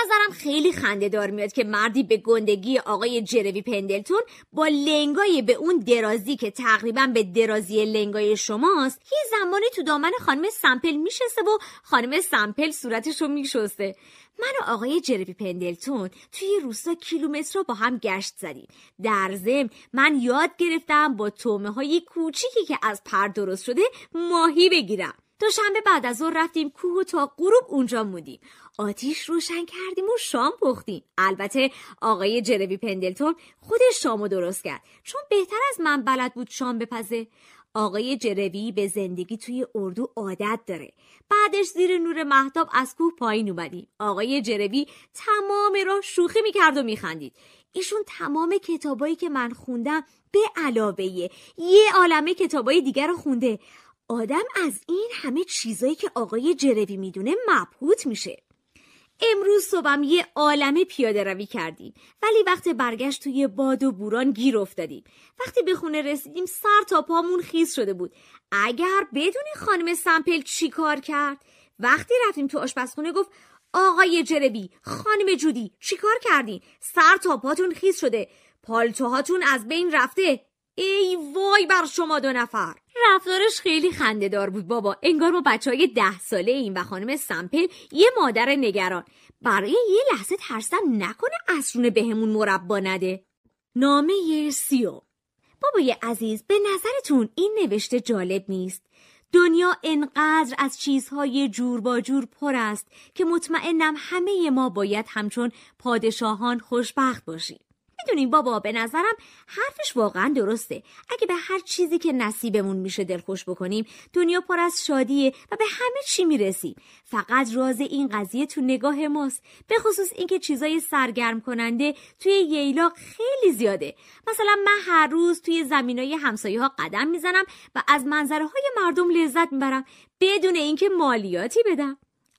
نظرم خیلی دار میاد که مردی به گندگی آقای جروی پندلتون با لنگای به اون درازی که تقریبا به درازی لنگای شماست یه زمانی تو دامن خانم سمپل میشسته و خانم سمپل صورتش رو میشسته من و آقای جروی پندلتون توی روستا کیلومتر رو با هم گشت زدیم در زم من یاد گرفتم با تومه های کوچیکی که از پر درست شده ماهی بگیرم دوشنبه بعد از ظهر رفتیم کوه و تا غروب اونجا مودیم آتیش روشن کردیم و شام پختیم البته آقای جروی پندلتون خودش شامو درست کرد چون بهتر از من بلد بود شام بپزه آقای جروی به زندگی توی اردو عادت داره بعدش زیر نور محتاب از کوه پایین اومدیم آقای جروی تمام را شوخی میکرد و میخندید ایشون تمام کتابایی که من خوندم به علاوه یه عالمه کتابای دیگر رو خونده آدم از این همه چیزایی که آقای جروی میدونه مبهوت میشه امروز صبحم یه عالمه پیاده روی کردیم ولی وقت برگشت توی باد و بوران گیر افتادیم وقتی به خونه رسیدیم سر تا پامون خیز شده بود اگر بدونی خانم سمپل چی کار کرد وقتی رفتیم تو آشپزخونه گفت آقای جربی خانم جودی چیکار کردین سر تا پاتون خیز شده پالتوهاتون از بین رفته ای وای بر شما دو نفر رفتارش خیلی خنده بود بابا انگار ما بچه های ده ساله این و خانم سمپل یه مادر نگران برای یه لحظه ترسم نکنه اسرونه بهمون مربا نده نامه سیو بابای عزیز به نظرتون این نوشته جالب نیست دنیا انقدر از چیزهای جور با جور پر است که مطمئنم همه ما باید همچون پادشاهان خوشبخت باشیم میدونین بابا به نظرم حرفش واقعا درسته اگه به هر چیزی که نصیبمون میشه دلخوش بکنیم دنیا پر از شادیه و به همه چی میرسیم فقط راز این قضیه تو نگاه ماست به خصوص اینکه چیزای سرگرم کننده توی ییلا خیلی زیاده مثلا من هر روز توی زمینای همسایه ها قدم میزنم و از منظره مردم لذت میبرم بدون اینکه مالیاتی بدم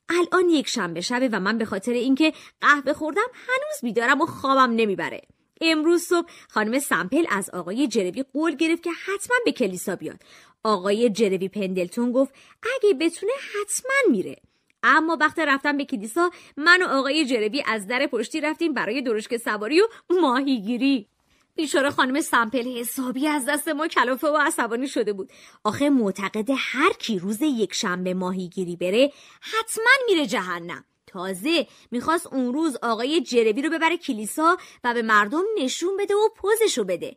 الان یک شنبه شبه و من به خاطر اینکه قهوه خوردم هنوز بیدارم و خوابم نمیبره امروز صبح خانم سمپل از آقای جروی قول گرفت که حتما به کلیسا بیاد آقای جروی پندلتون گفت اگه بتونه حتما میره اما وقت رفتن به کلیسا من و آقای جروی از در پشتی رفتیم برای درشک سواری و ماهیگیری بیچاره خانم سمپل حسابی از دست ما کلافه و عصبانی شده بود آخه معتقد هر کی روز یک شنبه ماهیگیری بره حتما میره جهنم تازه میخواست اون روز آقای جروی رو ببره کلیسا و به مردم نشون بده و پوزشو بده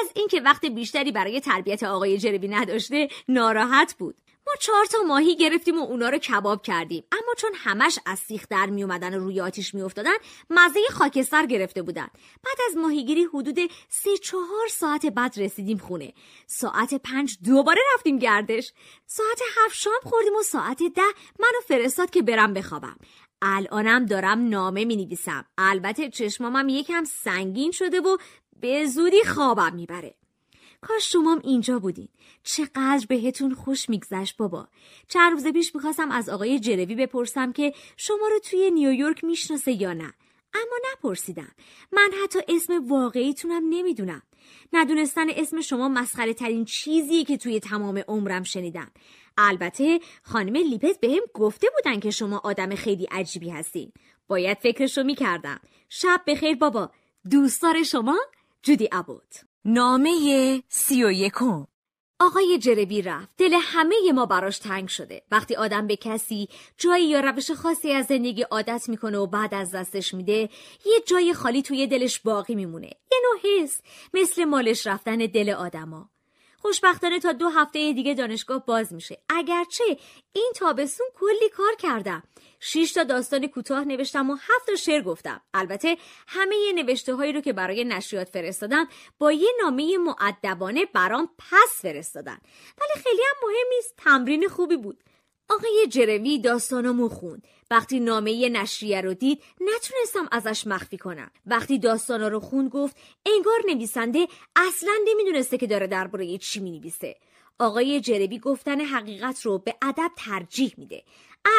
از اینکه وقت بیشتری برای تربیت آقای جروی نداشته ناراحت بود ما چهار تا ماهی گرفتیم و اونا رو کباب کردیم اما چون همش از سیخ در می اومدن و روی آتیش می افتادن مزه خاکستر گرفته بودن بعد از ماهیگیری حدود سه چهار ساعت بعد رسیدیم خونه ساعت پنج دوباره رفتیم گردش ساعت هفت شام خوردیم و ساعت ده منو فرستاد که برم بخوابم الانم دارم نامه می نویسم البته چشمامم یکم سنگین شده و به زودی خوابم میبره کاش شمام اینجا بودین چقدر بهتون خوش میگذشت بابا چند روز پیش میخواستم از آقای جروی بپرسم که شما رو توی نیویورک میشناسه یا نه اما نپرسیدم من حتی اسم واقعیتونم نمیدونم ندونستن اسم شما مسخره ترین چیزیه که توی تمام عمرم شنیدم البته خانم لیپت بهم هم گفته بودن که شما آدم خیلی عجیبی هستین باید فکرشو میکردم شب بخیر بابا دوستار شما جودی ابوت نامه سی آقای جربی رفت دل همه ما براش تنگ شده وقتی آدم به کسی جایی یا روش خاصی از زندگی عادت میکنه و بعد از دستش میده یه جای خالی توی دلش باقی میمونه یه نوع حس مثل مالش رفتن دل آدما خوشبختانه تا دو هفته دیگه دانشگاه باز میشه اگرچه این تابستون کلی کار کردم 6 تا داستان کوتاه نوشتم و هفت تا شعر گفتم البته همه نوشته هایی رو که برای نشریات فرستادم با یه نامه معدبانه برام پس فرستادن ولی خیلی هم مهم نیست تمرین خوبی بود آقای جروی داستانامو خوند وقتی نامه نشریه رو دید نتونستم ازش مخفی کنم وقتی داستانا رو خوند گفت انگار نویسنده اصلا نمیدونسته که داره درباره چی مینویسه آقای جروی گفتن حقیقت رو به ادب ترجیح میده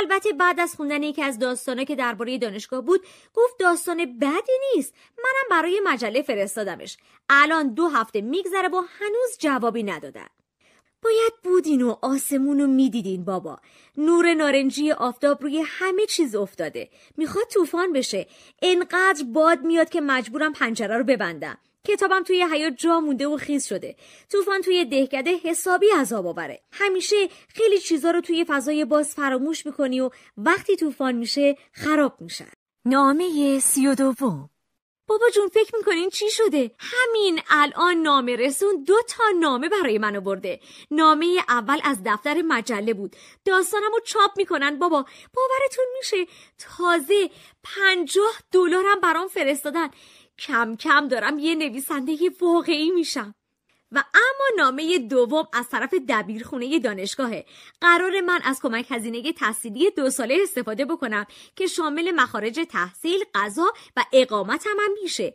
البته بعد از خوندن یکی از داستانا که درباره دانشگاه بود گفت داستان بدی نیست منم برای مجله فرستادمش الان دو هفته میگذره و هنوز جوابی ندادن باید بودین و آسمون رو میدیدین بابا نور نارنجی آفتاب روی همه چیز افتاده میخواد طوفان بشه انقدر باد میاد که مجبورم پنجره رو ببندم کتابم توی حیات جا مونده و خیز شده طوفان توی دهکده حسابی عذاب آوره همیشه خیلی چیزا رو توی فضای باز فراموش میکنی و وقتی طوفان میشه خراب میشن نامه سی و دوم بابا جون فکر میکنین چی شده همین الان نامه رسون دو تا نامه برای من برده نامه اول از دفتر مجله بود داستانمو چاپ میکنن بابا باورتون میشه تازه پنجاه دلارم برام فرستادن کم کم دارم یه نویسنده واقعی میشم و اما نامه دوم از طرف دبیرخونه دانشگاهه قرار من از کمک هزینه تحصیلی دو ساله استفاده بکنم که شامل مخارج تحصیل غذا و اقامت هم میشه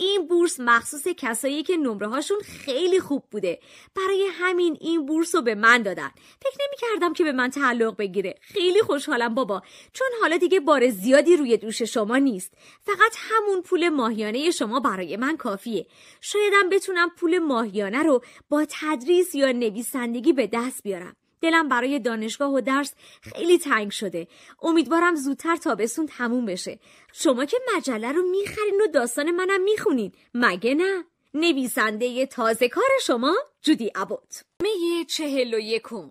این بورس مخصوص کسایی که نمره هاشون خیلی خوب بوده برای همین این بورس رو به من دادن فکر نمی کردم که به من تعلق بگیره خیلی خوشحالم بابا چون حالا دیگه بار زیادی روی دوش شما نیست فقط همون پول ماهیانه شما برای من کافیه شایدم بتونم پول ماهیانه رو با تدریس یا نویسندگی به دست بیارم دلم برای دانشگاه و درس خیلی تنگ شده امیدوارم زودتر تابستون تموم بشه شما که مجله رو میخرین و داستان منم میخونین مگه نه نویسنده تازه کار شما جودی ابوت می چهل و یکم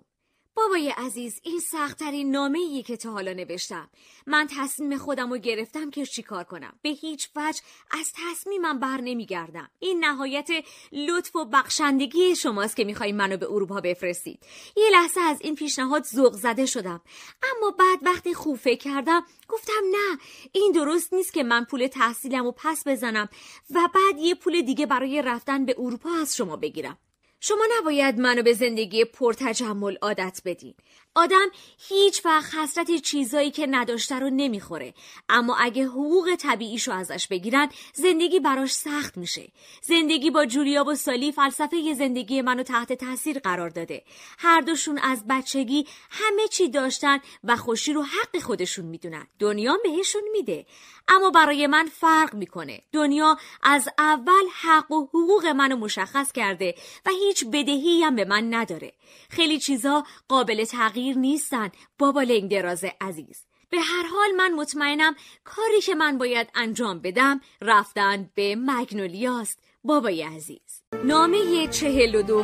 بابای عزیز این سختترین نامه ای که تا حالا نوشتم من تصمیم خودم رو گرفتم که چیکار کنم به هیچ وجه از تصمیمم بر نمیگردم این نهایت لطف و بخشندگی شماست که میخوایی منو به اروپا بفرستید یه لحظه از این پیشنهاد ذوق زده شدم اما بعد وقتی خوب فکر کردم گفتم نه این درست نیست که من پول تحصیلم و پس بزنم و بعد یه پول دیگه برای رفتن به اروپا از شما بگیرم شما نباید منو به زندگی پرتجمل عادت بدین. آدم هیچ وقت حسرت چیزایی که نداشته رو نمیخوره. اما اگه حقوق طبیعیشو ازش بگیرن، زندگی براش سخت میشه. زندگی با جولیا و سالی فلسفه ی زندگی منو تحت تاثیر قرار داده. هر دوشون از بچگی همه چی داشتن و خوشی رو حق خودشون میدونن. دنیا بهشون میده. اما برای من فرق میکنه دنیا از اول حق و حقوق منو مشخص کرده و هیچ بدهی هم به من نداره خیلی چیزا قابل تغییر نیستن بابا لنگدراز عزیز به هر حال من مطمئنم کاری که من باید انجام بدم رفتن به مگنولیاست بابای عزیز نامه چهل و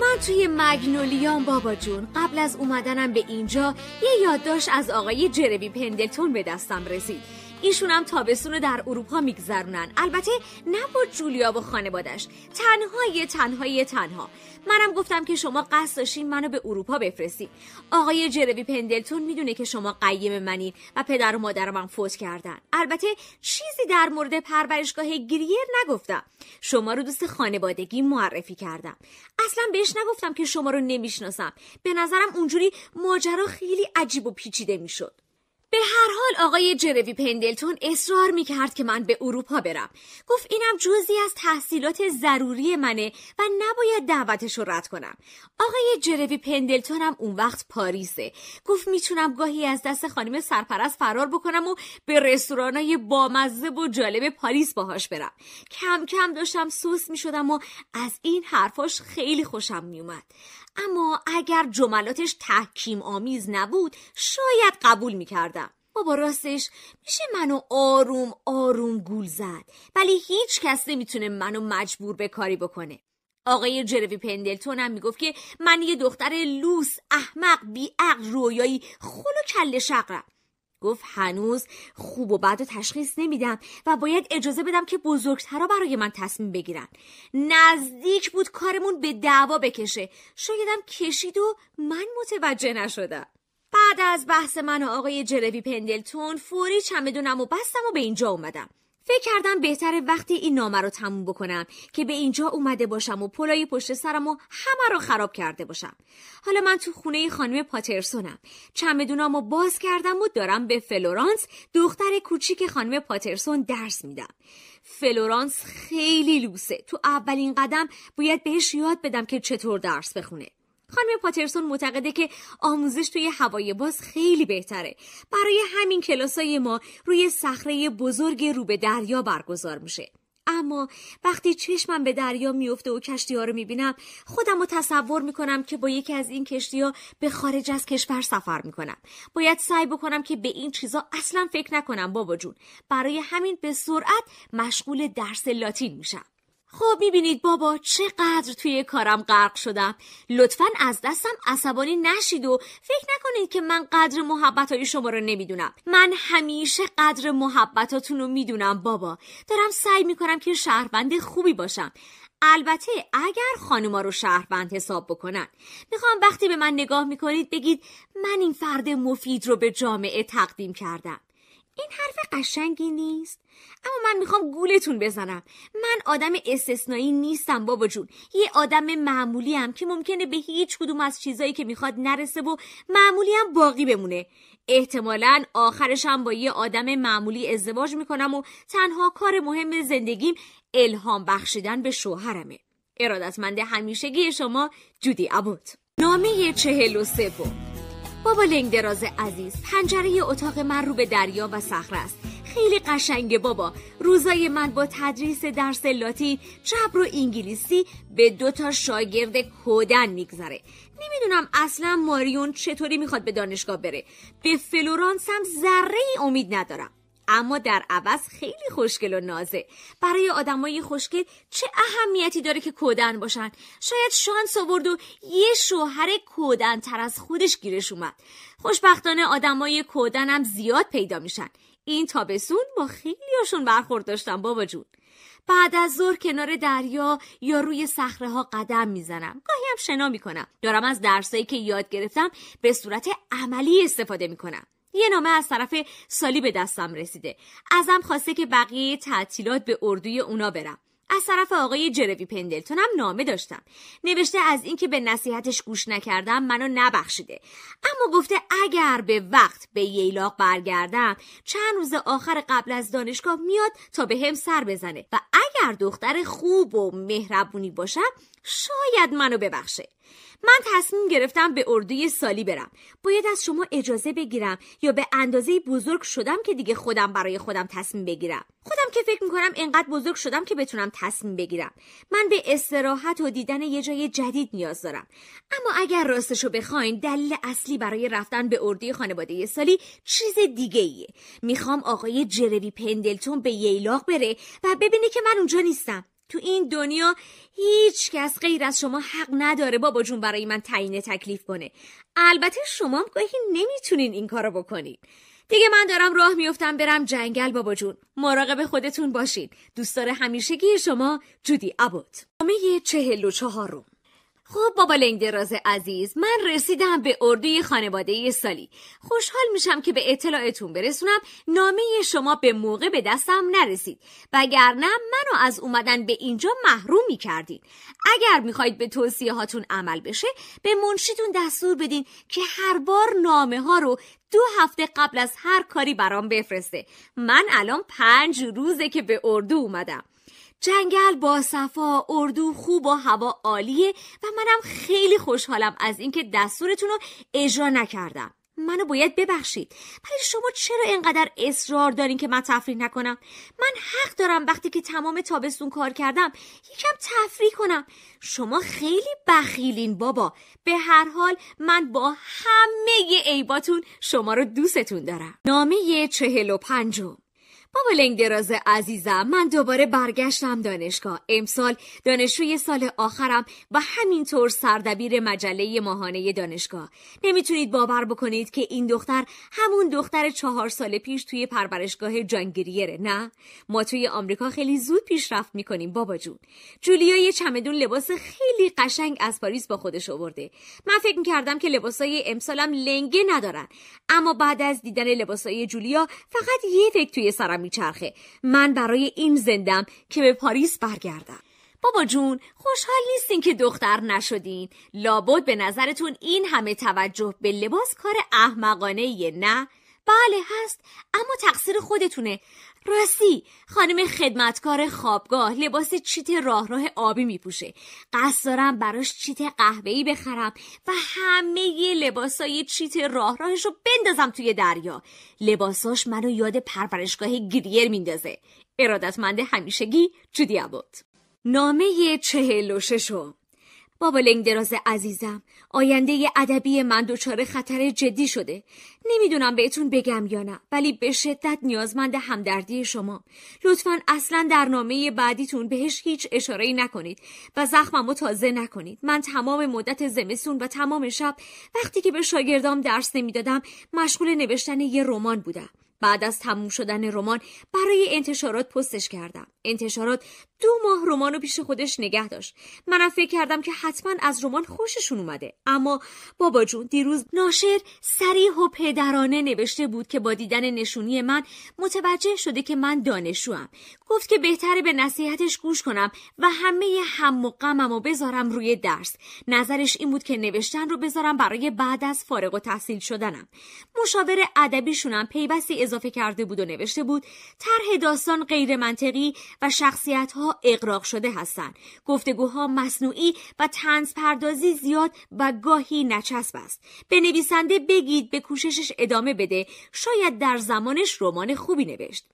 من توی مگنولیام بابا جون قبل از اومدنم به اینجا یه یادداشت از آقای جربی پندلتون به دستم رسید ایشون هم تابستون رو در اروپا میگذرونن البته نه با جولیا و خانوادش تنهای تنهای تنها منم گفتم که شما قصد داشتین منو به اروپا بفرستین آقای جروی پندلتون میدونه که شما قیم منین و پدر و من فوت کردن البته چیزی در مورد پرورشگاه گریر نگفتم شما رو دوست خانوادگی معرفی کردم اصلا بهش نگفتم که شما رو نمیشناسم به نظرم اونجوری ماجرا خیلی عجیب و پیچیده میشد به هر حال آقای جروی پندلتون اصرار میکرد که من به اروپا برم گفت اینم جزی از تحصیلات ضروری منه و نباید دعوتش رو رد کنم آقای جروی پندلتون هم اون وقت پاریسه گفت میتونم گاهی از دست خانم سرپرست فرار بکنم و به رستورانای بامزه و جالب پاریس باهاش برم کم کم داشتم سوس میشدم و از این حرفاش خیلی خوشم میومد اما اگر جملاتش تحکیم آمیز نبود شاید قبول میکردم بابا راستش میشه منو آروم آروم گول زد ولی هیچ کس نمیتونه منو مجبور به کاری بکنه آقای جروی پندلتون هم میگفت که من یه دختر لوس احمق بیعقل رویایی خل و کل شقرم گفت هنوز خوب و بد و تشخیص نمیدم و باید اجازه بدم که بزرگترا برای من تصمیم بگیرن نزدیک بود کارمون به دعوا بکشه شایدم کشید و من متوجه نشدم بعد از بحث من و آقای جروی پندلتون فوری چمدونم و بستم و به اینجا اومدم فکر کردم بهتره وقتی این نامه رو تموم بکنم که به اینجا اومده باشم و پلای پشت سرم و همه رو خراب کرده باشم حالا من تو خونه خانم پاترسونم چمدونم رو باز کردم و دارم به فلورانس دختر کوچیک خانم پاترسون درس میدم فلورانس خیلی لوسه تو اولین قدم باید بهش یاد بدم که چطور درس بخونه خانم پاترسون معتقده که آموزش توی هوای باز خیلی بهتره برای همین کلاسای ما روی صخره بزرگ رو به دریا برگزار میشه اما وقتی چشمم به دریا میفته و کشتی ها رو میبینم خودم رو تصور میکنم که با یکی از این کشتی ها به خارج از کشور سفر میکنم باید سعی بکنم که به این چیزا اصلا فکر نکنم بابا جون برای همین به سرعت مشغول درس لاتین میشم خب میبینید بابا چقدر توی کارم غرق شدم لطفا از دستم عصبانی نشید و فکر نکنید که من قدر محبت های شما رو نمیدونم من همیشه قدر محبتاتون رو میدونم بابا دارم سعی میکنم که شهروند خوبی باشم البته اگر خانوما رو شهروند حساب بکنن میخوام وقتی به من نگاه میکنید بگید من این فرد مفید رو به جامعه تقدیم کردم این حرف قشنگی نیست اما من میخوام گولتون بزنم من آدم استثنایی نیستم بابا جون یه آدم معمولی هم که ممکنه به هیچ کدوم از چیزایی که میخواد نرسه و معمولی هم باقی بمونه احتمالا آخرش هم با یه آدم معمولی ازدواج میکنم و تنها کار مهم زندگیم الهام بخشیدن به شوهرمه ارادتمند همیشگی شما جودی عبود نامه چهل و بابا لنگ دراز عزیز پنجره اتاق من رو به دریا و صخره است خیلی قشنگه بابا روزای من با تدریس درس لاتین چپ و انگلیسی به دو تا شاگرد کودن میگذره نمیدونم اصلا ماریون چطوری میخواد به دانشگاه بره به فلورانس هم ذره امید ندارم اما در عوض خیلی خوشگل و نازه برای آدمای خوشگل چه اهمیتی داره که کودن باشن شاید شانس آورد و یه شوهر کودن تر از خودش گیرش اومد خوشبختانه آدمای کودن هم زیاد پیدا میشن این تابسون با خیلیاشون برخورد داشتم بابا جون بعد از ظهر کنار دریا یا روی صخره ها قدم میزنم گاهی هم شنا میکنم دارم از درسایی که یاد گرفتم به صورت عملی استفاده میکنم یه نامه از طرف سالی به دستم رسیده ازم خواسته که بقیه تعطیلات به اردوی اونا برم از طرف آقای جروی پندلتون هم نامه داشتم نوشته از اینکه به نصیحتش گوش نکردم منو نبخشیده اما گفته اگر به وقت به ییلاق برگردم چند روز آخر قبل از دانشگاه میاد تا به هم سر بزنه و اگر دختر خوب و مهربونی باشم شاید منو ببخشه من تصمیم گرفتم به اردوی سالی برم باید از شما اجازه بگیرم یا به اندازه بزرگ شدم که دیگه خودم برای خودم تصمیم بگیرم خودم که فکر میکنم انقدر بزرگ شدم که بتونم تصمیم بگیرم من به استراحت و دیدن یه جای جدید نیاز دارم اما اگر راستشو بخواین دلیل اصلی برای رفتن به اردوی خانواده سالی چیز دیگه ایه میخوام آقای جروی پندلتون به ییلاق بره و ببینه که من اونجا نیستم تو این دنیا هیچ کس غیر از شما حق نداره بابا جون برای من تعیین تکلیف کنه البته شما گاهی نمیتونین این کارو بکنید دیگه من دارم راه میفتم برم جنگل بابا جون مراقب خودتون باشید همیشه همیشگی شما جودی ابوت نامه چهل و چهارم خب بابا لنگدراز عزیز من رسیدم به اردوی خانواده سالی خوشحال میشم که به اطلاعتون برسونم نامه شما به موقع به دستم نرسید وگرنه منو از اومدن به اینجا محروم میکردید اگر میخواید به توصیه هاتون عمل بشه به منشیتون دستور بدین که هر بار نامه ها رو دو هفته قبل از هر کاری برام بفرسته من الان پنج روزه که به اردو اومدم جنگل با صفا اردو خوب و هوا عالیه و منم خیلی خوشحالم از اینکه دستورتون رو اجرا نکردم منو باید ببخشید ولی شما چرا اینقدر اصرار دارین که من تفریح نکنم من حق دارم وقتی که تمام تابستون کار کردم یکم تفریح کنم شما خیلی بخیلین بابا به هر حال من با همه عیباتون شما رو دوستتون دارم نامه چهل و پنجم بابا لنگدراز عزیزم من دوباره برگشتم دانشگاه امسال دانشجوی سال آخرم و همینطور سردبیر مجله ماهانه دانشگاه نمیتونید باور بکنید که این دختر همون دختر چهار سال پیش توی پرورشگاه جانگریره نه ما توی آمریکا خیلی زود پیشرفت میکنیم بابا جون جولیا یه چمدون لباس خیلی قشنگ از پاریس با خودش آورده من فکر میکردم که لباسای امسالم لنگه ندارن اما بعد از دیدن لباسای جولیا فقط یه فکر توی سرم میچرخه من برای این زندم که به پاریس برگردم بابا جون خوشحال نیستین که دختر نشدین لابد به نظرتون این همه توجه به لباس کار احمقانه نه بله هست اما تقصیر خودتونه راستی خانم خدمتکار خوابگاه لباس چیت راه راه آبی میپوشه قصد دارم براش چیت قهوهی بخرم و همه لباسای چیت راه راهش رو بندازم توی دریا لباساش منو یاد پرورشگاه گریر میندازه ارادتمند همیشگی جودی عبود نامه چهل بابا لنگدراز عزیزم آینده ادبی من دچار خطر جدی شده نمیدونم بهتون بگم یا نه ولی به شدت نیازمند همدردی شما لطفا اصلا در نامه بعدیتون بهش هیچ اشاره نکنید و زخممو تازه نکنید من تمام مدت زمستون و تمام شب وقتی که به شاگردام درس نمیدادم مشغول نوشتن یه رمان بودم بعد از تموم شدن رمان برای انتشارات پستش کردم انتشارات دو ماه رمان رو پیش خودش نگه داشت منم فکر کردم که حتما از رمان خوششون اومده اما بابا جون دیروز ناشر سریح و پدرانه نوشته بود که با دیدن نشونی من متوجه شده که من دانشجوام گفت که بهتره به نصیحتش گوش کنم و همه هم و غمم و بذارم روی درس نظرش این بود که نوشتن رو بذارم برای بعد از فارغ و تحصیل شدنم مشاور ادبیشونم پیوستی اضافه کرده بود و نوشته بود طرح داستان غیر منطقی و شخصیت ها اقراق شده هستند گفتگوها مصنوعی و تنز پردازی زیاد و گاهی نچسب است به نویسنده بگید به کوششش ادامه بده شاید در زمانش رمان خوبی نوشت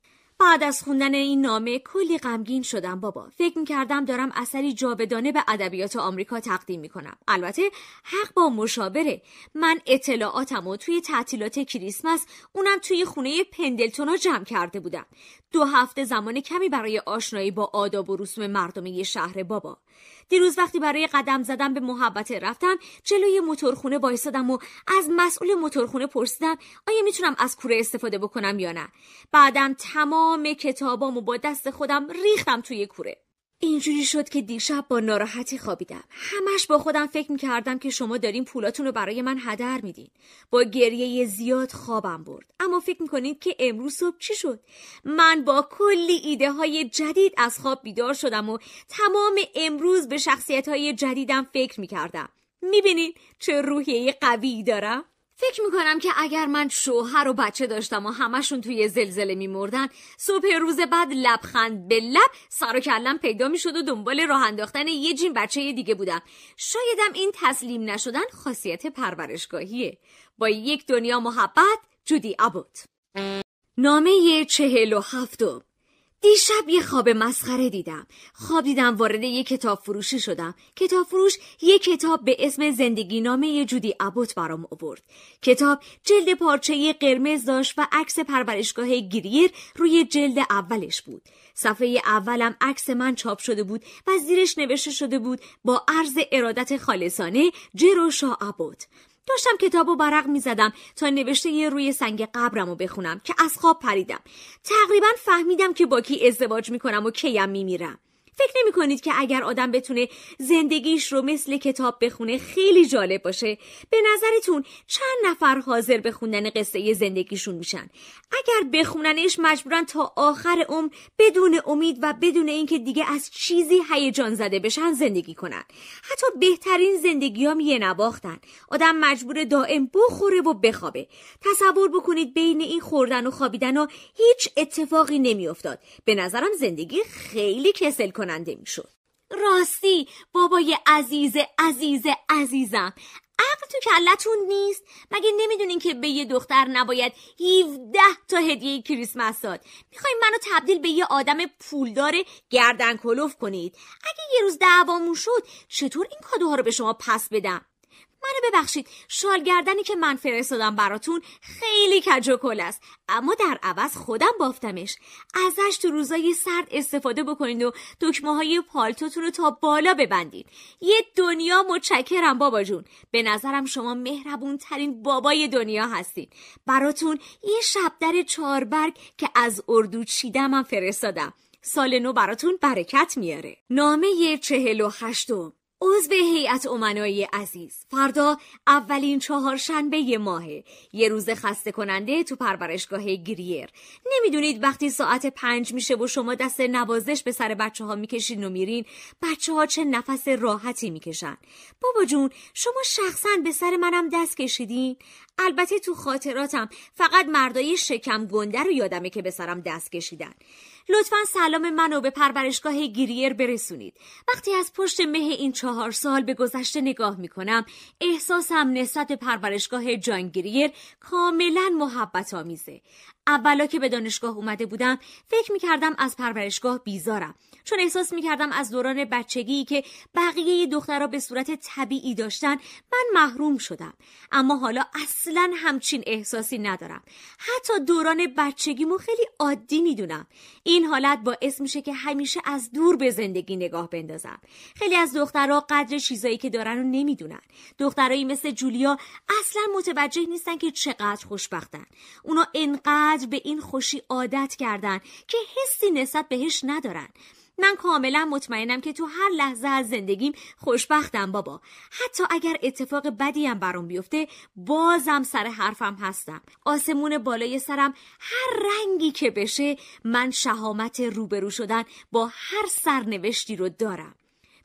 بعد از خوندن این نامه کلی غمگین شدم بابا فکر کردم دارم اثری جاودانه به ادبیات آمریکا تقدیم کنم البته حق با مشاوره من اطلاعاتم و توی تعطیلات کریسمس اونم توی خونه پندلتونا جمع کرده بودم دو هفته زمان کمی برای آشنایی با آداب و رسوم مردمی شهر بابا دیروز وقتی برای قدم زدن به محبته رفتم جلوی موتورخونه وایسادم و از مسئول موتورخونه پرسیدم آیا میتونم از کوره استفاده بکنم یا نه بعدم تمام کتابامو با دست خودم ریختم توی کوره اینجوری شد که دیشب با ناراحتی خوابیدم همش با خودم فکر میکردم که شما دارین پولاتون رو برای من هدر میدین با گریه زیاد خوابم برد اما فکر میکنید که امروز صبح چی شد من با کلی ایده های جدید از خواب بیدار شدم و تمام امروز به شخصیت های جدیدم فکر میکردم میبینید چه روحیه قوی دارم فکر میکنم که اگر من شوهر و بچه داشتم و همشون توی زلزله میمردن صبح روز بعد لبخند به لب سر و کلم پیدا میشد و دنبال راه انداختن یه جین بچه دیگه بودم شایدم این تسلیم نشدن خاصیت پرورشگاهیه با یک دنیا محبت جودی ابوت نامه چهل و هفتم دیشب یه خواب مسخره دیدم خواب دیدم وارد یه کتاب فروشی شدم کتاب فروش یه کتاب به اسم زندگی نامه یه جودی ابوت برام آورد کتاب جلد پارچه قرمز داشت و عکس پرورشگاه گریر روی جلد اولش بود صفحه اولم عکس من چاپ شده بود و زیرش نوشته شده بود با عرض ارادت خالصانه جروشا عبوت. داشتم کتاب و می زدم تا نوشته یه روی سنگ قبرمو بخونم که از خواب پریدم تقریبا فهمیدم که با کی ازدواج میکنم و کیم میرم فکر نمی کنید که اگر آدم بتونه زندگیش رو مثل کتاب بخونه خیلی جالب باشه به نظرتون چند نفر حاضر به خوندن قصه زندگیشون میشن اگر بخوننش مجبورن تا آخر عمر بدون امید و بدون اینکه دیگه از چیزی هیجان زده بشن زندگی کنن حتی بهترین زندگی یه نباختن آدم مجبور دائم بخوره و بخوابه تصور بکنید بین این خوردن و خوابیدن ها هیچ اتفاقی نمیافتاد به نظرم زندگی خیلی کسل کننده راستی بابای عزیز عزیز عزیزم عقل تو کلتون نیست مگه نمیدونین که به یه دختر نباید 17 تا هدیه کریسمس داد میخوایم منو تبدیل به یه آدم پولدار گردن کلوف کنید اگه یه روز دعوامون شد چطور این کادوها رو به شما پس بدم منو ببخشید شالگردنی که من فرستادم براتون خیلی کج و کل است اما در عوض خودم بافتمش ازش تو روزای سرد استفاده بکنید و دکمه های پالتوتون رو تا بالا ببندید یه دنیا متشکرم بابا جون به نظرم شما مهربون ترین بابای دنیا هستید. براتون یه شبدر چاربرگ که از اردو چیدم فرستادم سال نو براتون برکت میاره نامه چهل و هشتم عضو هیئت امنایی عزیز فردا اولین چهارشنبه ماه یه روز خسته کننده تو پرورشگاه گریر نمیدونید وقتی ساعت پنج میشه و شما دست نوازش به سر بچه ها میکشین و میرین بچه ها چه نفس راحتی میکشن بابا جون شما شخصا به سر منم دست کشیدین البته تو خاطراتم فقط مردای شکم گنده رو یادمه که به سرم دست کشیدن لطفا سلام منو به پرورشگاه گریر برسونید وقتی از پشت مه این چهار سال به گذشته نگاه میکنم احساسم نسبت پرورشگاه جان گیریر کاملا محبت آمیزه اولا که به دانشگاه اومده بودم فکر میکردم از پرورشگاه بیزارم چون احساس میکردم از دوران بچگی که بقیه دخترها به صورت طبیعی داشتن من محروم شدم اما حالا اصلا همچین احساسی ندارم حتی دوران بچگیمو خیلی عادی میدونم این حالت باعث میشه که همیشه از دور به زندگی نگاه بندازم خیلی از دخترها قدر چیزایی که دارن رو نمیدونن دخترایی مثل جولیا اصلا متوجه نیستن که چقدر خوشبختن اونا انقدر به این خوشی عادت کردن که حسی نسبت بهش ندارن من کاملا مطمئنم که تو هر لحظه از زندگیم خوشبختم بابا حتی اگر اتفاق بدی هم برام بیفته بازم سر حرفم هستم آسمون بالای سرم هر رنگی که بشه من شهامت روبرو شدن با هر سرنوشتی رو دارم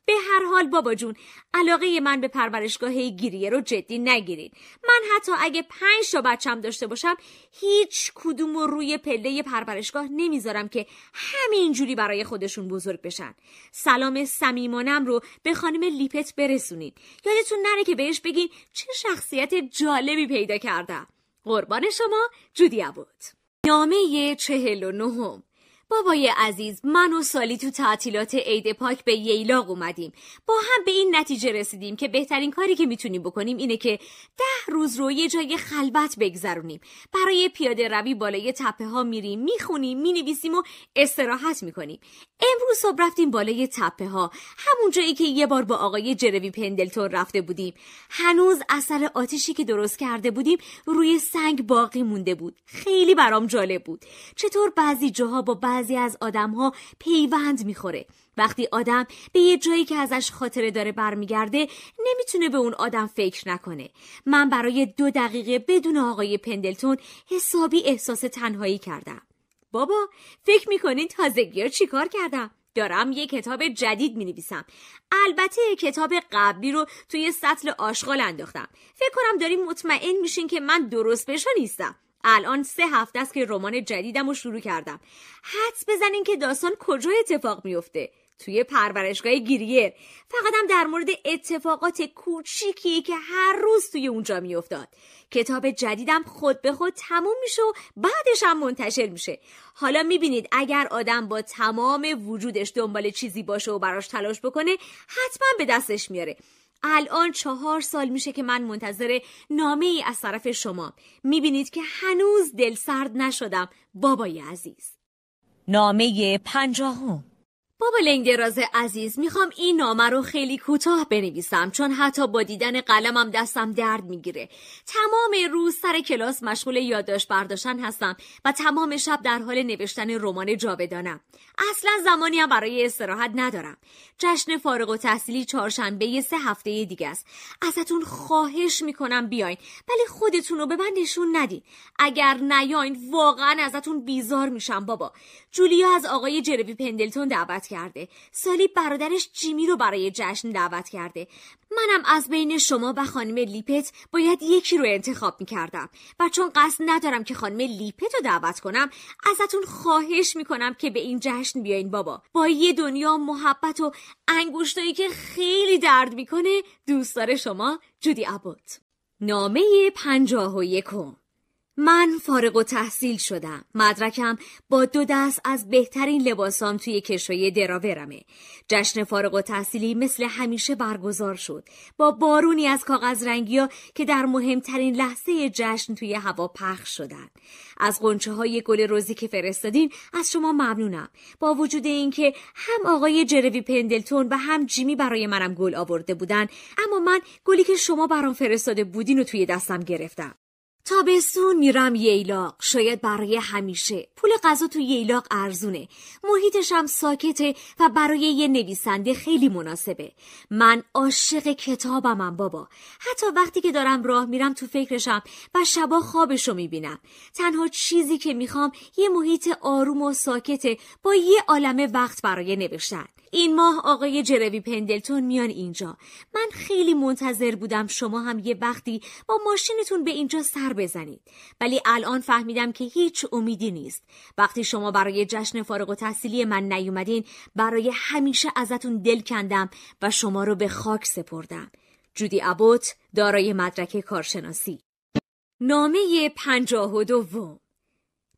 به هر حال بابا جون علاقه من به پرورشگاه گیریه رو جدی نگیرید من حتی اگه پنج تا بچم داشته باشم هیچ کدوم رو روی پله پرورشگاه نمیذارم که همینجوری برای خودشون بزرگ بشن سلام سمیمانم رو به خانم لیپت برسونید یادتون نره که بهش بگین چه شخصیت جالبی پیدا کردم قربان شما جودی بود نامه چهل و نهم بابای عزیز من و سالی تو تعطیلات عید پاک به ییلاق اومدیم با هم به این نتیجه رسیدیم که بهترین کاری که میتونیم بکنیم اینه که ده روز رو یه جای خلوت بگذرونیم برای پیاده روی بالای تپه ها میریم میخونیم مینویسیم و استراحت میکنیم امروز صبح رفتیم بالای تپه ها همون جایی که یه بار با آقای جروی پندلتون رفته بودیم هنوز اثر آتیشی که درست کرده بودیم روی سنگ باقی مونده بود خیلی برام جالب بود چطور بعضی جاها با بعضی از آدمها پیوند میخوره وقتی آدم به یه جایی که ازش خاطره داره برمیگرده نمیتونه به اون آدم فکر نکنه من برای دو دقیقه بدون آقای پندلتون حسابی احساس تنهایی کردم بابا فکر میکنین تازگی چی چیکار کردم دارم یه کتاب جدید می نویسم البته کتاب قبلی رو توی سطل آشغال انداختم فکر کنم داریم مطمئن میشین که من درست بشو نیستم الان سه هفته است که رمان جدیدم رو شروع کردم حدس بزنین که داستان کجا اتفاق میفته توی پرورشگاه گیریر فقط هم در مورد اتفاقات کوچیکی که هر روز توی اونجا میافتاد کتاب جدیدم خود به خود تموم میشه و بعدش هم منتشر میشه حالا میبینید اگر آدم با تمام وجودش دنبال چیزی باشه و براش تلاش بکنه حتما به دستش میاره الان چهار سال میشه که من منتظر نامه ای از طرف شما میبینید که هنوز دل سرد نشدم بابای عزیز نامه پنجاهم بابا لنگراز عزیز میخوام این نامه رو خیلی کوتاه بنویسم چون حتی با دیدن قلمم دستم درد میگیره تمام روز سر کلاس مشغول یادداشت برداشتن هستم و تمام شب در حال نوشتن رمان جاودانم اصلا زمانی هم برای استراحت ندارم جشن فارغ و تحصیلی چهارشنبه سه هفته دیگه است ازتون خواهش میکنم بیاین ولی خودتون رو به من نشون ندین اگر نیاین واقعا ازتون بیزار میشم بابا جولیا از آقای جربی پندلتون دعوت کرده سالی برادرش جیمی رو برای جشن دعوت کرده منم از بین شما و خانم لیپت باید یکی رو انتخاب میکردم و چون قصد ندارم که خانم لیپت رو دعوت کنم ازتون خواهش کنم که به این جشن بیاین بابا با یه دنیا محبت و انگشتایی که خیلی درد میکنه دوستدار شما جودی ابوت نامه پنجاه و یکم من فارغ و تحصیل شدم. مدرکم با دو دست از بهترین لباسام توی کشوی دراورمه. جشن فارغ و تحصیلی مثل همیشه برگزار شد. با بارونی از کاغذ ها که در مهمترین لحظه جشن توی هوا پخش شدن. از گنچه های گل روزی که فرستادین از شما ممنونم. با وجود اینکه هم آقای جروی پندلتون و هم جیمی برای منم گل آورده بودن، اما من گلی که شما برام فرستاده بودین و توی دستم گرفتم. تابستون میرم ییلاق شاید برای همیشه پول غذا تو ییلاق ارزونه محیطش هم ساکته و برای یه نویسنده خیلی مناسبه من عاشق کتابمم بابا حتی وقتی که دارم راه میرم تو فکرشم و شبا خوابشو میبینم تنها چیزی که میخوام یه محیط آروم و ساکته با یه عالمه وقت برای نوشتن این ماه آقای جروی پندلتون میان اینجا من خیلی منتظر بودم شما هم یه وقتی با ماشینتون به اینجا سر بزنید ولی الان فهمیدم که هیچ امیدی نیست وقتی شما برای جشن فارغ و تحصیلی من نیومدین برای همیشه ازتون دل کندم و شما رو به خاک سپردم جودی ابوت دارای مدرک کارشناسی نامه پنجاه و دوم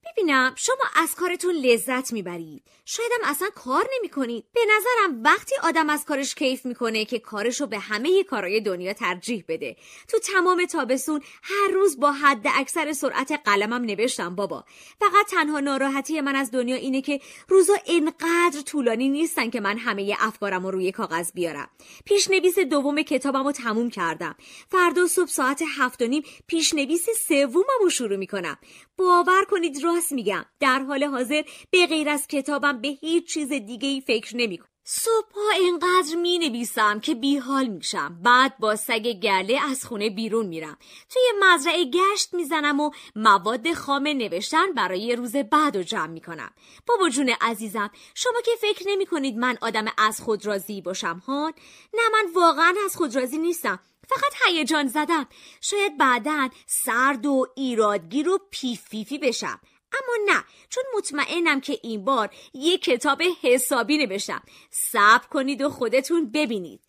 ببینم شما از کارتون لذت میبرید شایدم اصلا کار نمیکنید به نظرم وقتی آدم از کارش کیف میکنه که کارشو به همه کارهای دنیا ترجیح بده تو تمام تابسون هر روز با حد اکثر سرعت قلمم نوشتم بابا فقط تنها ناراحتی من از دنیا اینه که روزا انقدر طولانی نیستن که من همه افکارم رو روی کاغذ بیارم پیشنویس دوم کتابم رو تموم کردم فردا صبح ساعت هفت و نیم پیشنویس سوممو شروع میکنم باور کنید میگم در حال حاضر به غیر از کتابم به هیچ چیز دیگه ای فکر نمیکنم صبحها اینقدر می نویسم که بیحال میشم بعد با سگ گله از خونه بیرون میرم توی مزرعه گشت میزنم و مواد خام نوشتن برای روز بعد رو جمع میکنم بابا جون عزیزم شما که فکر نمی کنید من آدم از خود راضی باشم هان نه من واقعا از خود راضی نیستم فقط هیجان زدم شاید بعدا سرد و ایرادگیر و پیفیفی بشم اما نه چون مطمئنم که این بار یه کتاب حسابی نوشتم صبر کنید و خودتون ببینید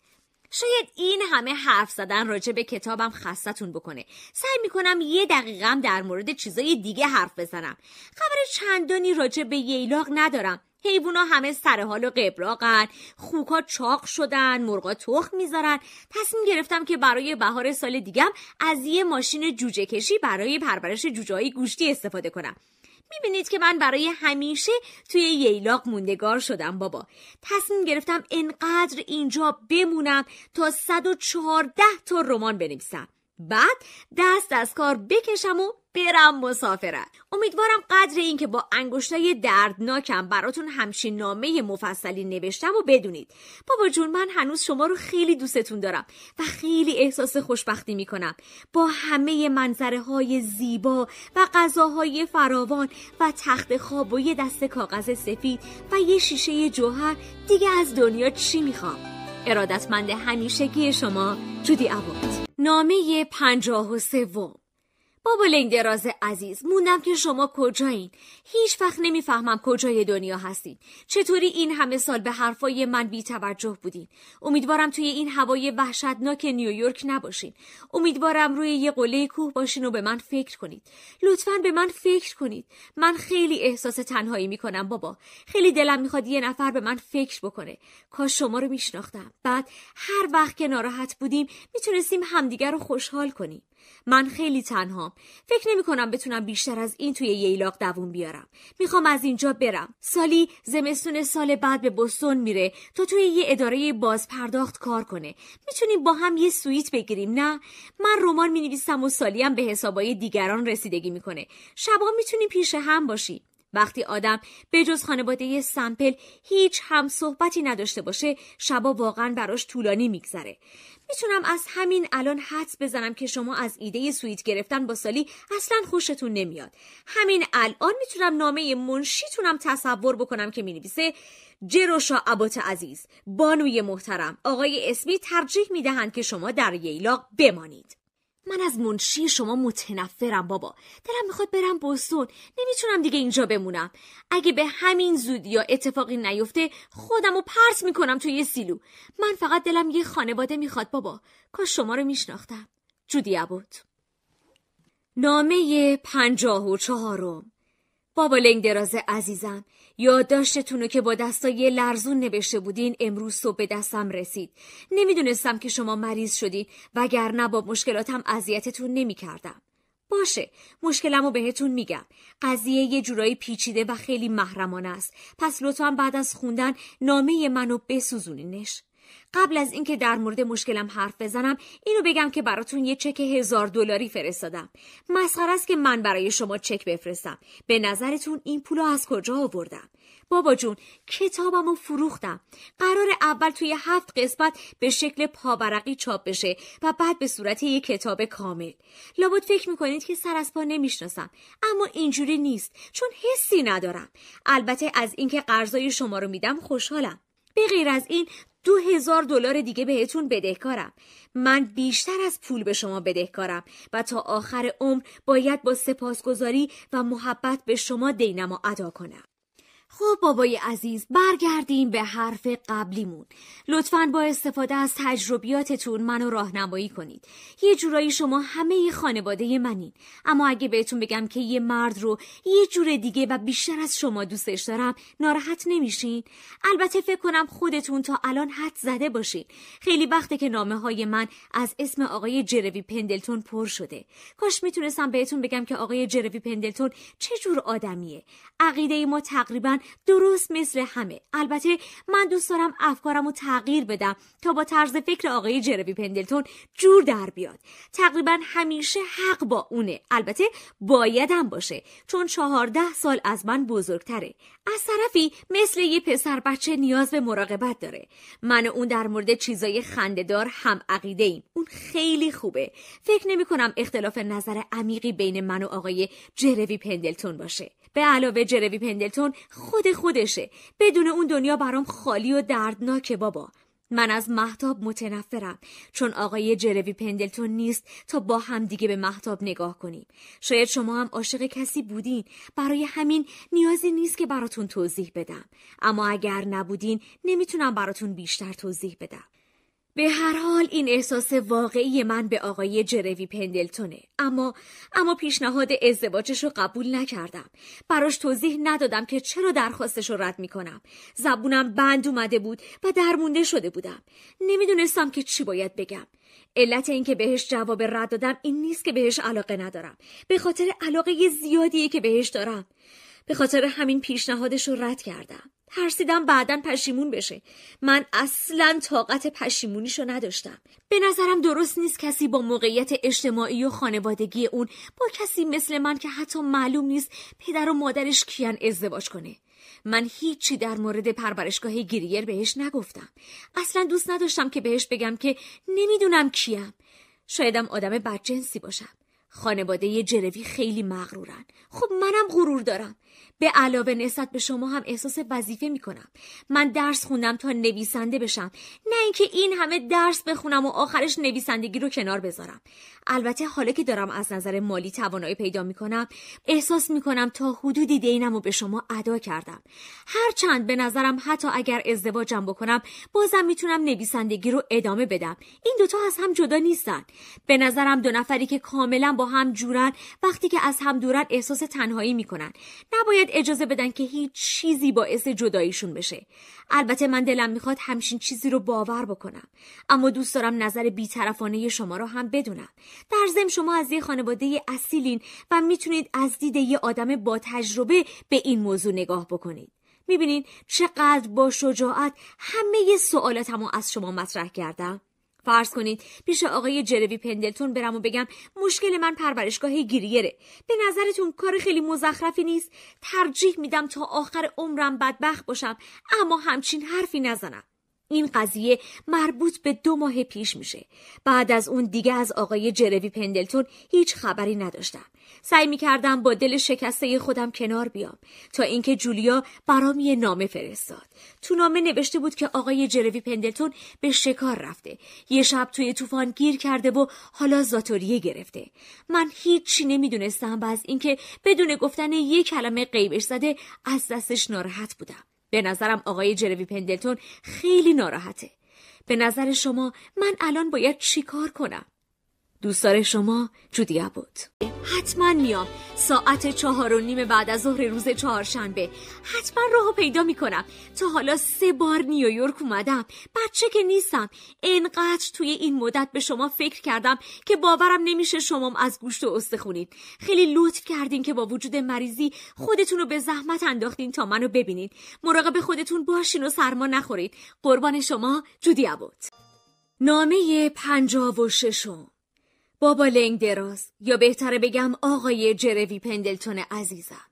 شاید این همه حرف زدن راجع به کتابم خستتون بکنه سعی میکنم یه دقیقم در مورد چیزای دیگه حرف بزنم خبر چندانی راجع به ییلاق ندارم حیوونا همه سر حال و قبراقن خوکا چاق شدن مرغا تخم میذارن تصمیم گرفتم که برای بهار سال دیگم از یه ماشین جوجه کشی برای پرورش جوجه گوشتی استفاده کنم میبینید که من برای همیشه توی ییلاق موندگار شدم بابا تصمیم گرفتم انقدر اینجا بمونم تا 114 تا رمان بنویسم بعد دست از کار بکشم و برم مسافرت امیدوارم قدر این که با انگشتای دردناکم براتون همچین نامه مفصلی نوشتم و بدونید بابا جون من هنوز شما رو خیلی دوستتون دارم و خیلی احساس خوشبختی میکنم با همه منظره های زیبا و غذاهای فراوان و تخت خواب و یه دست کاغذ سفید و یه شیشه جوهر دیگه از دنیا چی میخوام ارادتمند همیشگی شما جودی عباد نامه پنجاه و سوم بابا لنگدراز عزیز موندم که شما کجایین هیچ وقت نمیفهمم کجای دنیا هستین چطوری این همه سال به حرفای من بی توجه بودین امیدوارم توی این هوای وحشتناک نیویورک نباشین امیدوارم روی یه قله کوه باشین و به من فکر کنید لطفا به من فکر کنید من خیلی احساس تنهایی میکنم بابا خیلی دلم میخواد یه نفر به من فکر بکنه کاش شما رو میشناختم بعد هر وقت که ناراحت بودیم میتونستیم همدیگر رو خوشحال کنیم من خیلی تنهام فکر نمی کنم بتونم بیشتر از این توی ییلاق دووم بیارم میخوام از اینجا برم سالی زمستون سال بعد به بستون میره تا توی یه اداره باز پرداخت کار کنه میتونیم با هم یه سویت بگیریم نه من رمان مینویسم و سالی هم به حسابای دیگران رسیدگی میکنه شبا میتونیم پیش هم باشیم وقتی آدم به جز خانواده سمپل هیچ هم صحبتی نداشته باشه شبا واقعا براش طولانی میگذره میتونم از همین الان حدس بزنم که شما از ایده سویت گرفتن با سالی اصلا خوشتون نمیاد همین الان میتونم نامه منشیتونم تصور بکنم که مینویسه جروشا عبات عزیز بانوی محترم آقای اسمی ترجیح میدهند که شما در ییلاق بمانید من از منشی شما متنفرم بابا دلم میخواد برم بستون نمیتونم دیگه اینجا بمونم اگه به همین زودی یا اتفاقی نیفته خودم رو پرس میکنم توی یه سیلو من فقط دلم یه خانواده میخواد بابا کاش شما رو میشناختم جودی عبود نامه پنجاه و چهارم بابا لنگ دراز عزیزم یادداشتتون که با دستای لرزون نوشته بودین امروز صبح به دستم رسید نمیدونستم که شما مریض شدین وگرنه با مشکلاتم اذیتتون نمیکردم باشه مشکلمو بهتون میگم قضیه یه جورایی پیچیده و خیلی محرمانه است پس لطفا بعد از خوندن نامه منو بسوزونینش قبل از اینکه در مورد مشکلم حرف بزنم اینو بگم که براتون یه چک هزار دلاری فرستادم مسخره است که من برای شما چک بفرستم به نظرتون این پولو از کجا آوردم بابا جون کتابم رو فروختم قرار اول توی هفت قسمت به شکل پاورقی چاپ بشه و بعد به صورت یک کتاب کامل لابد فکر میکنید که سر از پا نمیشناسم اما اینجوری نیست چون حسی ندارم البته از اینکه قرضای شما رو میدم خوشحالم به غیر از این دو هزار دلار دیگه بهتون بدهکارم من بیشتر از پول به شما بدهکارم و تا آخر عمر باید با سپاسگزاری و محبت به شما دینم و ادا کنم خب بابای عزیز برگردیم به حرف قبلیمون لطفا با استفاده از تجربیاتتون منو راهنمایی کنید یه جورایی شما همه خانواده منین اما اگه بهتون بگم که یه مرد رو یه جور دیگه و بیشتر از شما دوستش دارم ناراحت نمیشین البته فکر کنم خودتون تا الان حد زده باشین خیلی وقته که نامه های من از اسم آقای جروی پندلتون پر شده کاش میتونستم بهتون بگم که آقای جروی پندلتون چه جور آدمیه عقیده ما تقریبا درست مثل همه البته من دوست دارم افکارم رو تغییر بدم تا با طرز فکر آقای جربی پندلتون جور در بیاد تقریبا همیشه حق با اونه البته بایدم باشه چون چهارده سال از من بزرگتره از طرفی مثل یه پسر بچه نیاز به مراقبت داره من و اون در مورد چیزای خندهدار هم عقیده ایم اون خیلی خوبه فکر نمی کنم اختلاف نظر عمیقی بین من و آقای جروی پندلتون باشه به علاوه جروی پندلتون خود خودشه بدون اون دنیا برام خالی و دردناکه بابا من از محتاب متنفرم چون آقای جروی پندلتون نیست تا با هم دیگه به محتاب نگاه کنیم شاید شما هم عاشق کسی بودین برای همین نیازی نیست که براتون توضیح بدم اما اگر نبودین نمیتونم براتون بیشتر توضیح بدم به هر حال این احساس واقعی من به آقای جروی پندلتونه اما اما پیشنهاد ازدواجش رو قبول نکردم براش توضیح ندادم که چرا درخواستش رو رد میکنم زبونم بند اومده بود و درمونده شده بودم نمیدونستم که چی باید بگم علت اینکه بهش جواب رد دادم این نیست که بهش علاقه ندارم به خاطر علاقه زیادیه که بهش دارم به خاطر همین پیشنهادش رو رد کردم ترسیدم بعدا پشیمون بشه من اصلا طاقت پشیمونیشو نداشتم به نظرم درست نیست کسی با موقعیت اجتماعی و خانوادگی اون با کسی مثل من که حتی معلوم نیست پدر و مادرش کیان ازدواج کنه من هیچی در مورد پرورشگاه گیریر بهش نگفتم اصلا دوست نداشتم که بهش بگم که نمیدونم کیم شایدم آدم بدجنسی باشم خانواده جروی خیلی مغرورن خب منم غرور دارم به علاوه نسبت به شما هم احساس وظیفه میکنم من درس خوندم تا نویسنده بشم نه اینکه این همه درس بخونم و آخرش نویسندگی رو کنار بذارم البته حالا که دارم از نظر مالی توانایی پیدا میکنم احساس میکنم تا حدودی دینم رو به شما ادا کردم هرچند به نظرم حتی اگر ازدواجم بکنم بازم میتونم نویسندگی رو ادامه بدم این دوتا از هم جدا نیستن به نظرم دو نفری که کاملا با هم جورن وقتی که از هم دورن احساس تنهایی میکنن نباید اجازه بدن که هیچ چیزی باعث جداییشون بشه البته من دلم میخواد همچین چیزی رو باور بکنم اما دوست دارم نظر بیطرفانه شما رو هم بدونم در ضمن شما از یه خانواده اصیلین و میتونید از دید یه آدم با تجربه به این موضوع نگاه بکنید میبینید چقدر با شجاعت همه سوالاتمو از شما مطرح کردم فرض کنید پیش آقای جروی پندلتون برم و بگم مشکل من پرورشگاه گیریره به نظرتون کار خیلی مزخرفی نیست ترجیح میدم تا آخر عمرم بدبخت باشم اما همچین حرفی نزنم این قضیه مربوط به دو ماه پیش میشه بعد از اون دیگه از آقای جروی پندلتون هیچ خبری نداشتم سعی میکردم با دل شکسته خودم کنار بیام تا اینکه جولیا برام یه نامه فرستاد تو نامه نوشته بود که آقای جروی پندلتون به شکار رفته یه شب توی طوفان گیر کرده و حالا زاتوریه گرفته من هیچی نمیدونستم و از اینکه بدون گفتن یه کلمه قیبش زده از دستش ناراحت بودم به نظرم آقای جروی پندلتون خیلی ناراحته به نظر شما من الان باید چیکار کنم دوستار شما جودیا بود حتما میام ساعت چهار و نیم بعد از ظهر روز چهارشنبه حتما راهو پیدا میکنم تا حالا سه بار نیویورک اومدم بچه که نیستم انقدر توی این مدت به شما فکر کردم که باورم نمیشه شمام از گوشت و استخونید خیلی لطف کردین که با وجود مریضی خودتون رو به زحمت انداختین تا منو ببینین مراقب خودتون باشین و سرما نخورید قربان شما جودیا بود نامه پنجاب و ششم بابا لنگ دراز یا بهتره بگم آقای جروی پندلتون عزیزم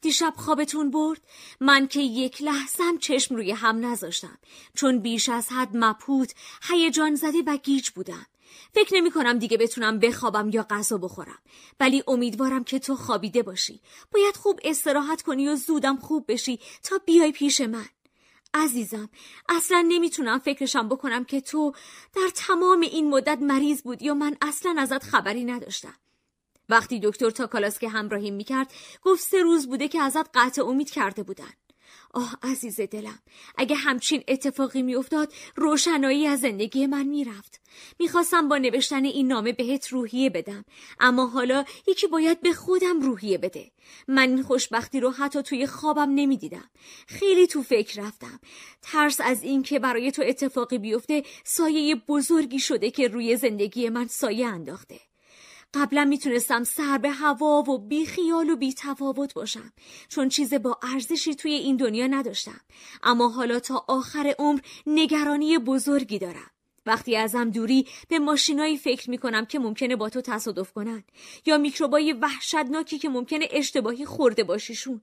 دیشب خوابتون برد من که یک لحظم چشم روی هم نذاشتم چون بیش از حد مبهوت هیجان زده و گیج بودم فکر نمی کنم دیگه بتونم بخوابم یا غذا بخورم ولی امیدوارم که تو خوابیده باشی باید خوب استراحت کنی و زودم خوب بشی تا بیای پیش من عزیزم اصلا نمیتونم فکرشم بکنم که تو در تمام این مدت مریض بودی و من اصلا ازت خبری نداشتم وقتی دکتر تا که همراهیم میکرد گفت سه روز بوده که ازت قطع امید کرده بودن آه عزیز دلم اگه همچین اتفاقی میافتاد روشنایی از زندگی من میرفت میخواستم با نوشتن این نامه بهت روحیه بدم اما حالا یکی باید به خودم روحیه بده من این خوشبختی رو حتی توی خوابم نمیدیدم خیلی تو فکر رفتم ترس از اینکه برای تو اتفاقی بیفته سایه بزرگی شده که روی زندگی من سایه انداخته قبلا میتونستم سر به هوا و بی خیال و بی تفاوت باشم چون چیز با ارزشی توی این دنیا نداشتم اما حالا تا آخر عمر نگرانی بزرگی دارم وقتی ازم دوری به ماشینایی فکر میکنم که ممکنه با تو تصادف کنن یا میکروبای وحشتناکی که ممکنه اشتباهی خورده باشیشون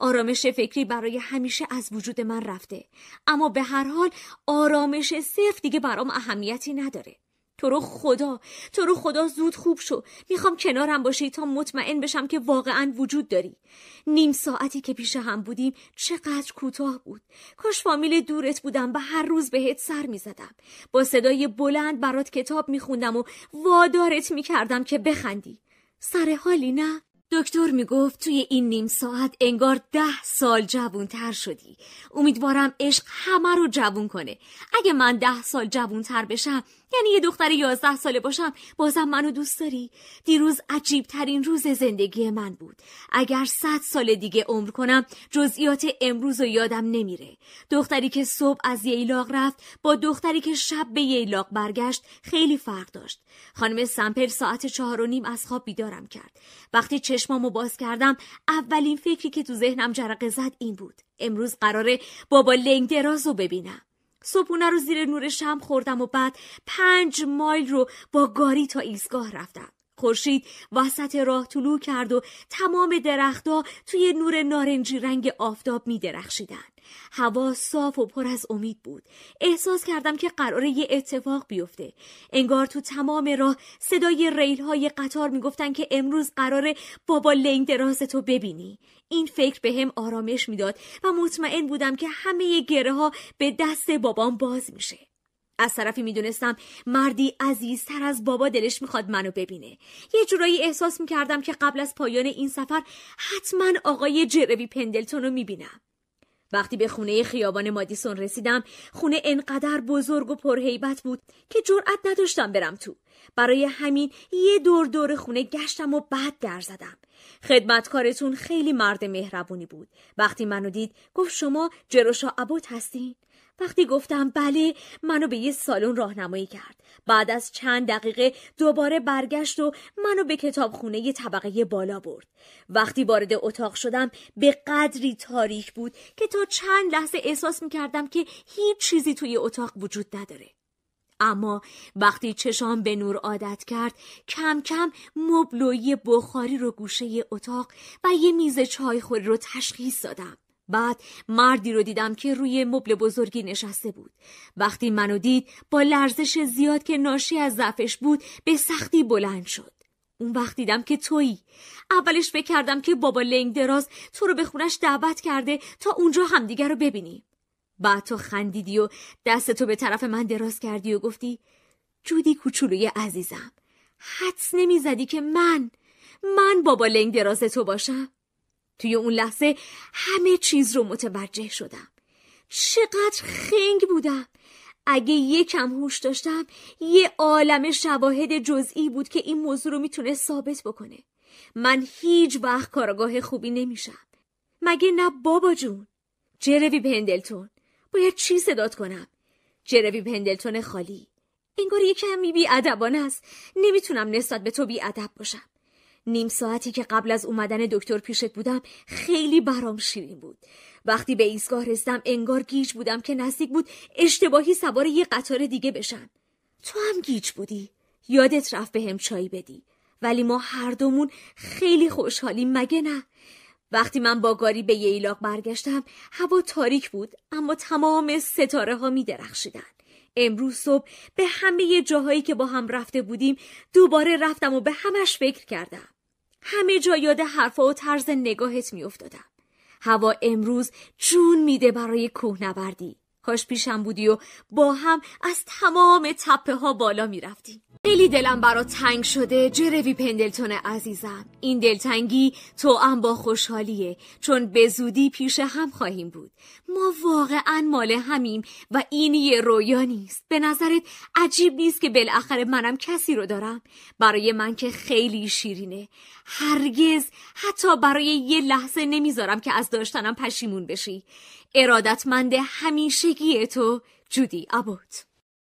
آرامش فکری برای همیشه از وجود من رفته اما به هر حال آرامش صرف دیگه برام اهمیتی نداره تو رو خدا تو رو خدا زود خوب شو میخوام کنارم باشی تا مطمئن بشم که واقعا وجود داری نیم ساعتی که پیش هم بودیم چقدر کوتاه بود کاش فامیل دورت بودم و هر روز بهت سر میزدم با صدای بلند برات کتاب میخوندم و وادارت میکردم که بخندی سر حالی نه دکتر میگفت توی این نیم ساعت انگار ده سال تر شدی امیدوارم عشق همه رو جوون کنه اگه من ده سال تر بشم یعنی یه دختر یازده ساله باشم بازم منو دوست داری دیروز عجیب ترین روز زندگی من بود اگر صد سال دیگه عمر کنم جزئیات امروز رو یادم نمیره دختری که صبح از ییلاق رفت با دختری که شب به ییلاق برگشت خیلی فرق داشت خانم سمپل ساعت چهار و نیم از خواب بیدارم کرد وقتی چشمامو باز کردم اولین فکری که تو ذهنم جرقه زد این بود امروز قراره بابا لنگ دراز رو ببینم صبحونه رو زیر نور شم خوردم و بعد پنج مایل رو با گاری تا ایستگاه رفتم خورشید وسط راه طلوع کرد و تمام درختها توی نور نارنجی رنگ آفتاب می درخشیدن. هوا صاف و پر از امید بود احساس کردم که قراره یه اتفاق بیفته انگار تو تمام راه صدای ریل های قطار میگفتن که امروز قراره بابا لنگ دراز تو ببینی این فکر به هم آرامش میداد و مطمئن بودم که همه گره ها به دست بابام باز میشه از طرفی میدونستم مردی عزیزتر از بابا دلش میخواد منو ببینه یه جورایی احساس میکردم که قبل از پایان این سفر حتما آقای جروی پندلتون رو میبینم وقتی به خونه خیابان مادیسون رسیدم خونه انقدر بزرگ و پرهیبت بود که جرأت نداشتم برم تو برای همین یه دور دور خونه گشتم و بعد در زدم خدمتکارتون خیلی مرد مهربونی بود وقتی منو دید گفت شما جروشا ابوت هستین وقتی گفتم بله منو به یه سالن راهنمایی کرد بعد از چند دقیقه دوباره برگشت و منو به کتابخونه یه طبقه بالا برد وقتی وارد اتاق شدم به قدری تاریک بود که تا چند لحظه احساس کردم که هیچ چیزی توی اتاق وجود نداره اما وقتی چشام به نور عادت کرد کم کم مبلوی بخاری رو گوشه اتاق و یه میز چایخوری رو تشخیص دادم بعد مردی رو دیدم که روی مبل بزرگی نشسته بود وقتی منو دید با لرزش زیاد که ناشی از ضعفش بود به سختی بلند شد اون وقت دیدم که تویی اولش فکر کردم که بابا لنگ دراز تو رو به خونش دعوت کرده تا اونجا همدیگر رو ببینیم بعد تو خندیدی و دست تو به طرف من دراز کردی و گفتی جودی کوچولوی عزیزم حدس نمیزدی که من من بابا لنگ دراز تو باشم توی اون لحظه همه چیز رو متوجه شدم چقدر خنگ بودم اگه یکم هوش داشتم یه عالم شواهد جزئی بود که این موضوع رو میتونه ثابت بکنه من هیچ وقت کارگاه خوبی نمیشم مگه نه بابا جون جروی پندلتون باید چی صداد کنم جروی پندلتون خالی انگار یه کمی بی ادبانه است نمیتونم نسبت به تو بی ادب باشم نیم ساعتی که قبل از اومدن دکتر پیشت بودم خیلی برام شیرین بود وقتی به ایستگاه رسیدم انگار گیج بودم که نزدیک بود اشتباهی سوار یه قطار دیگه بشم تو هم گیج بودی یادت رفت بهم هم چایی بدی ولی ما هر دومون خیلی خوشحالیم مگه نه وقتی من با گاری به یه برگشتم هوا تاریک بود اما تمام ستاره ها می درخشیدن. امروز صبح به همه جاهایی که با هم رفته بودیم دوباره رفتم و به همش فکر کردم همه جا یاد حرفا و طرز نگاهت میافتادم هوا امروز جون میده برای کوهنوردی کاش پیشم بودی و با هم از تمام تپه ها بالا می رفتیم. خیلی دلم برا تنگ شده جروی پندلتون عزیزم این دلتنگی تو هم با خوشحالیه چون به زودی پیش هم خواهیم بود ما واقعا مال همیم و این یه رویا نیست به نظرت عجیب نیست که بالاخره منم کسی رو دارم برای من که خیلی شیرینه هرگز حتی برای یه لحظه نمیذارم که از داشتنم پشیمون بشی ارادتمند همیشگی تو جودی ابوت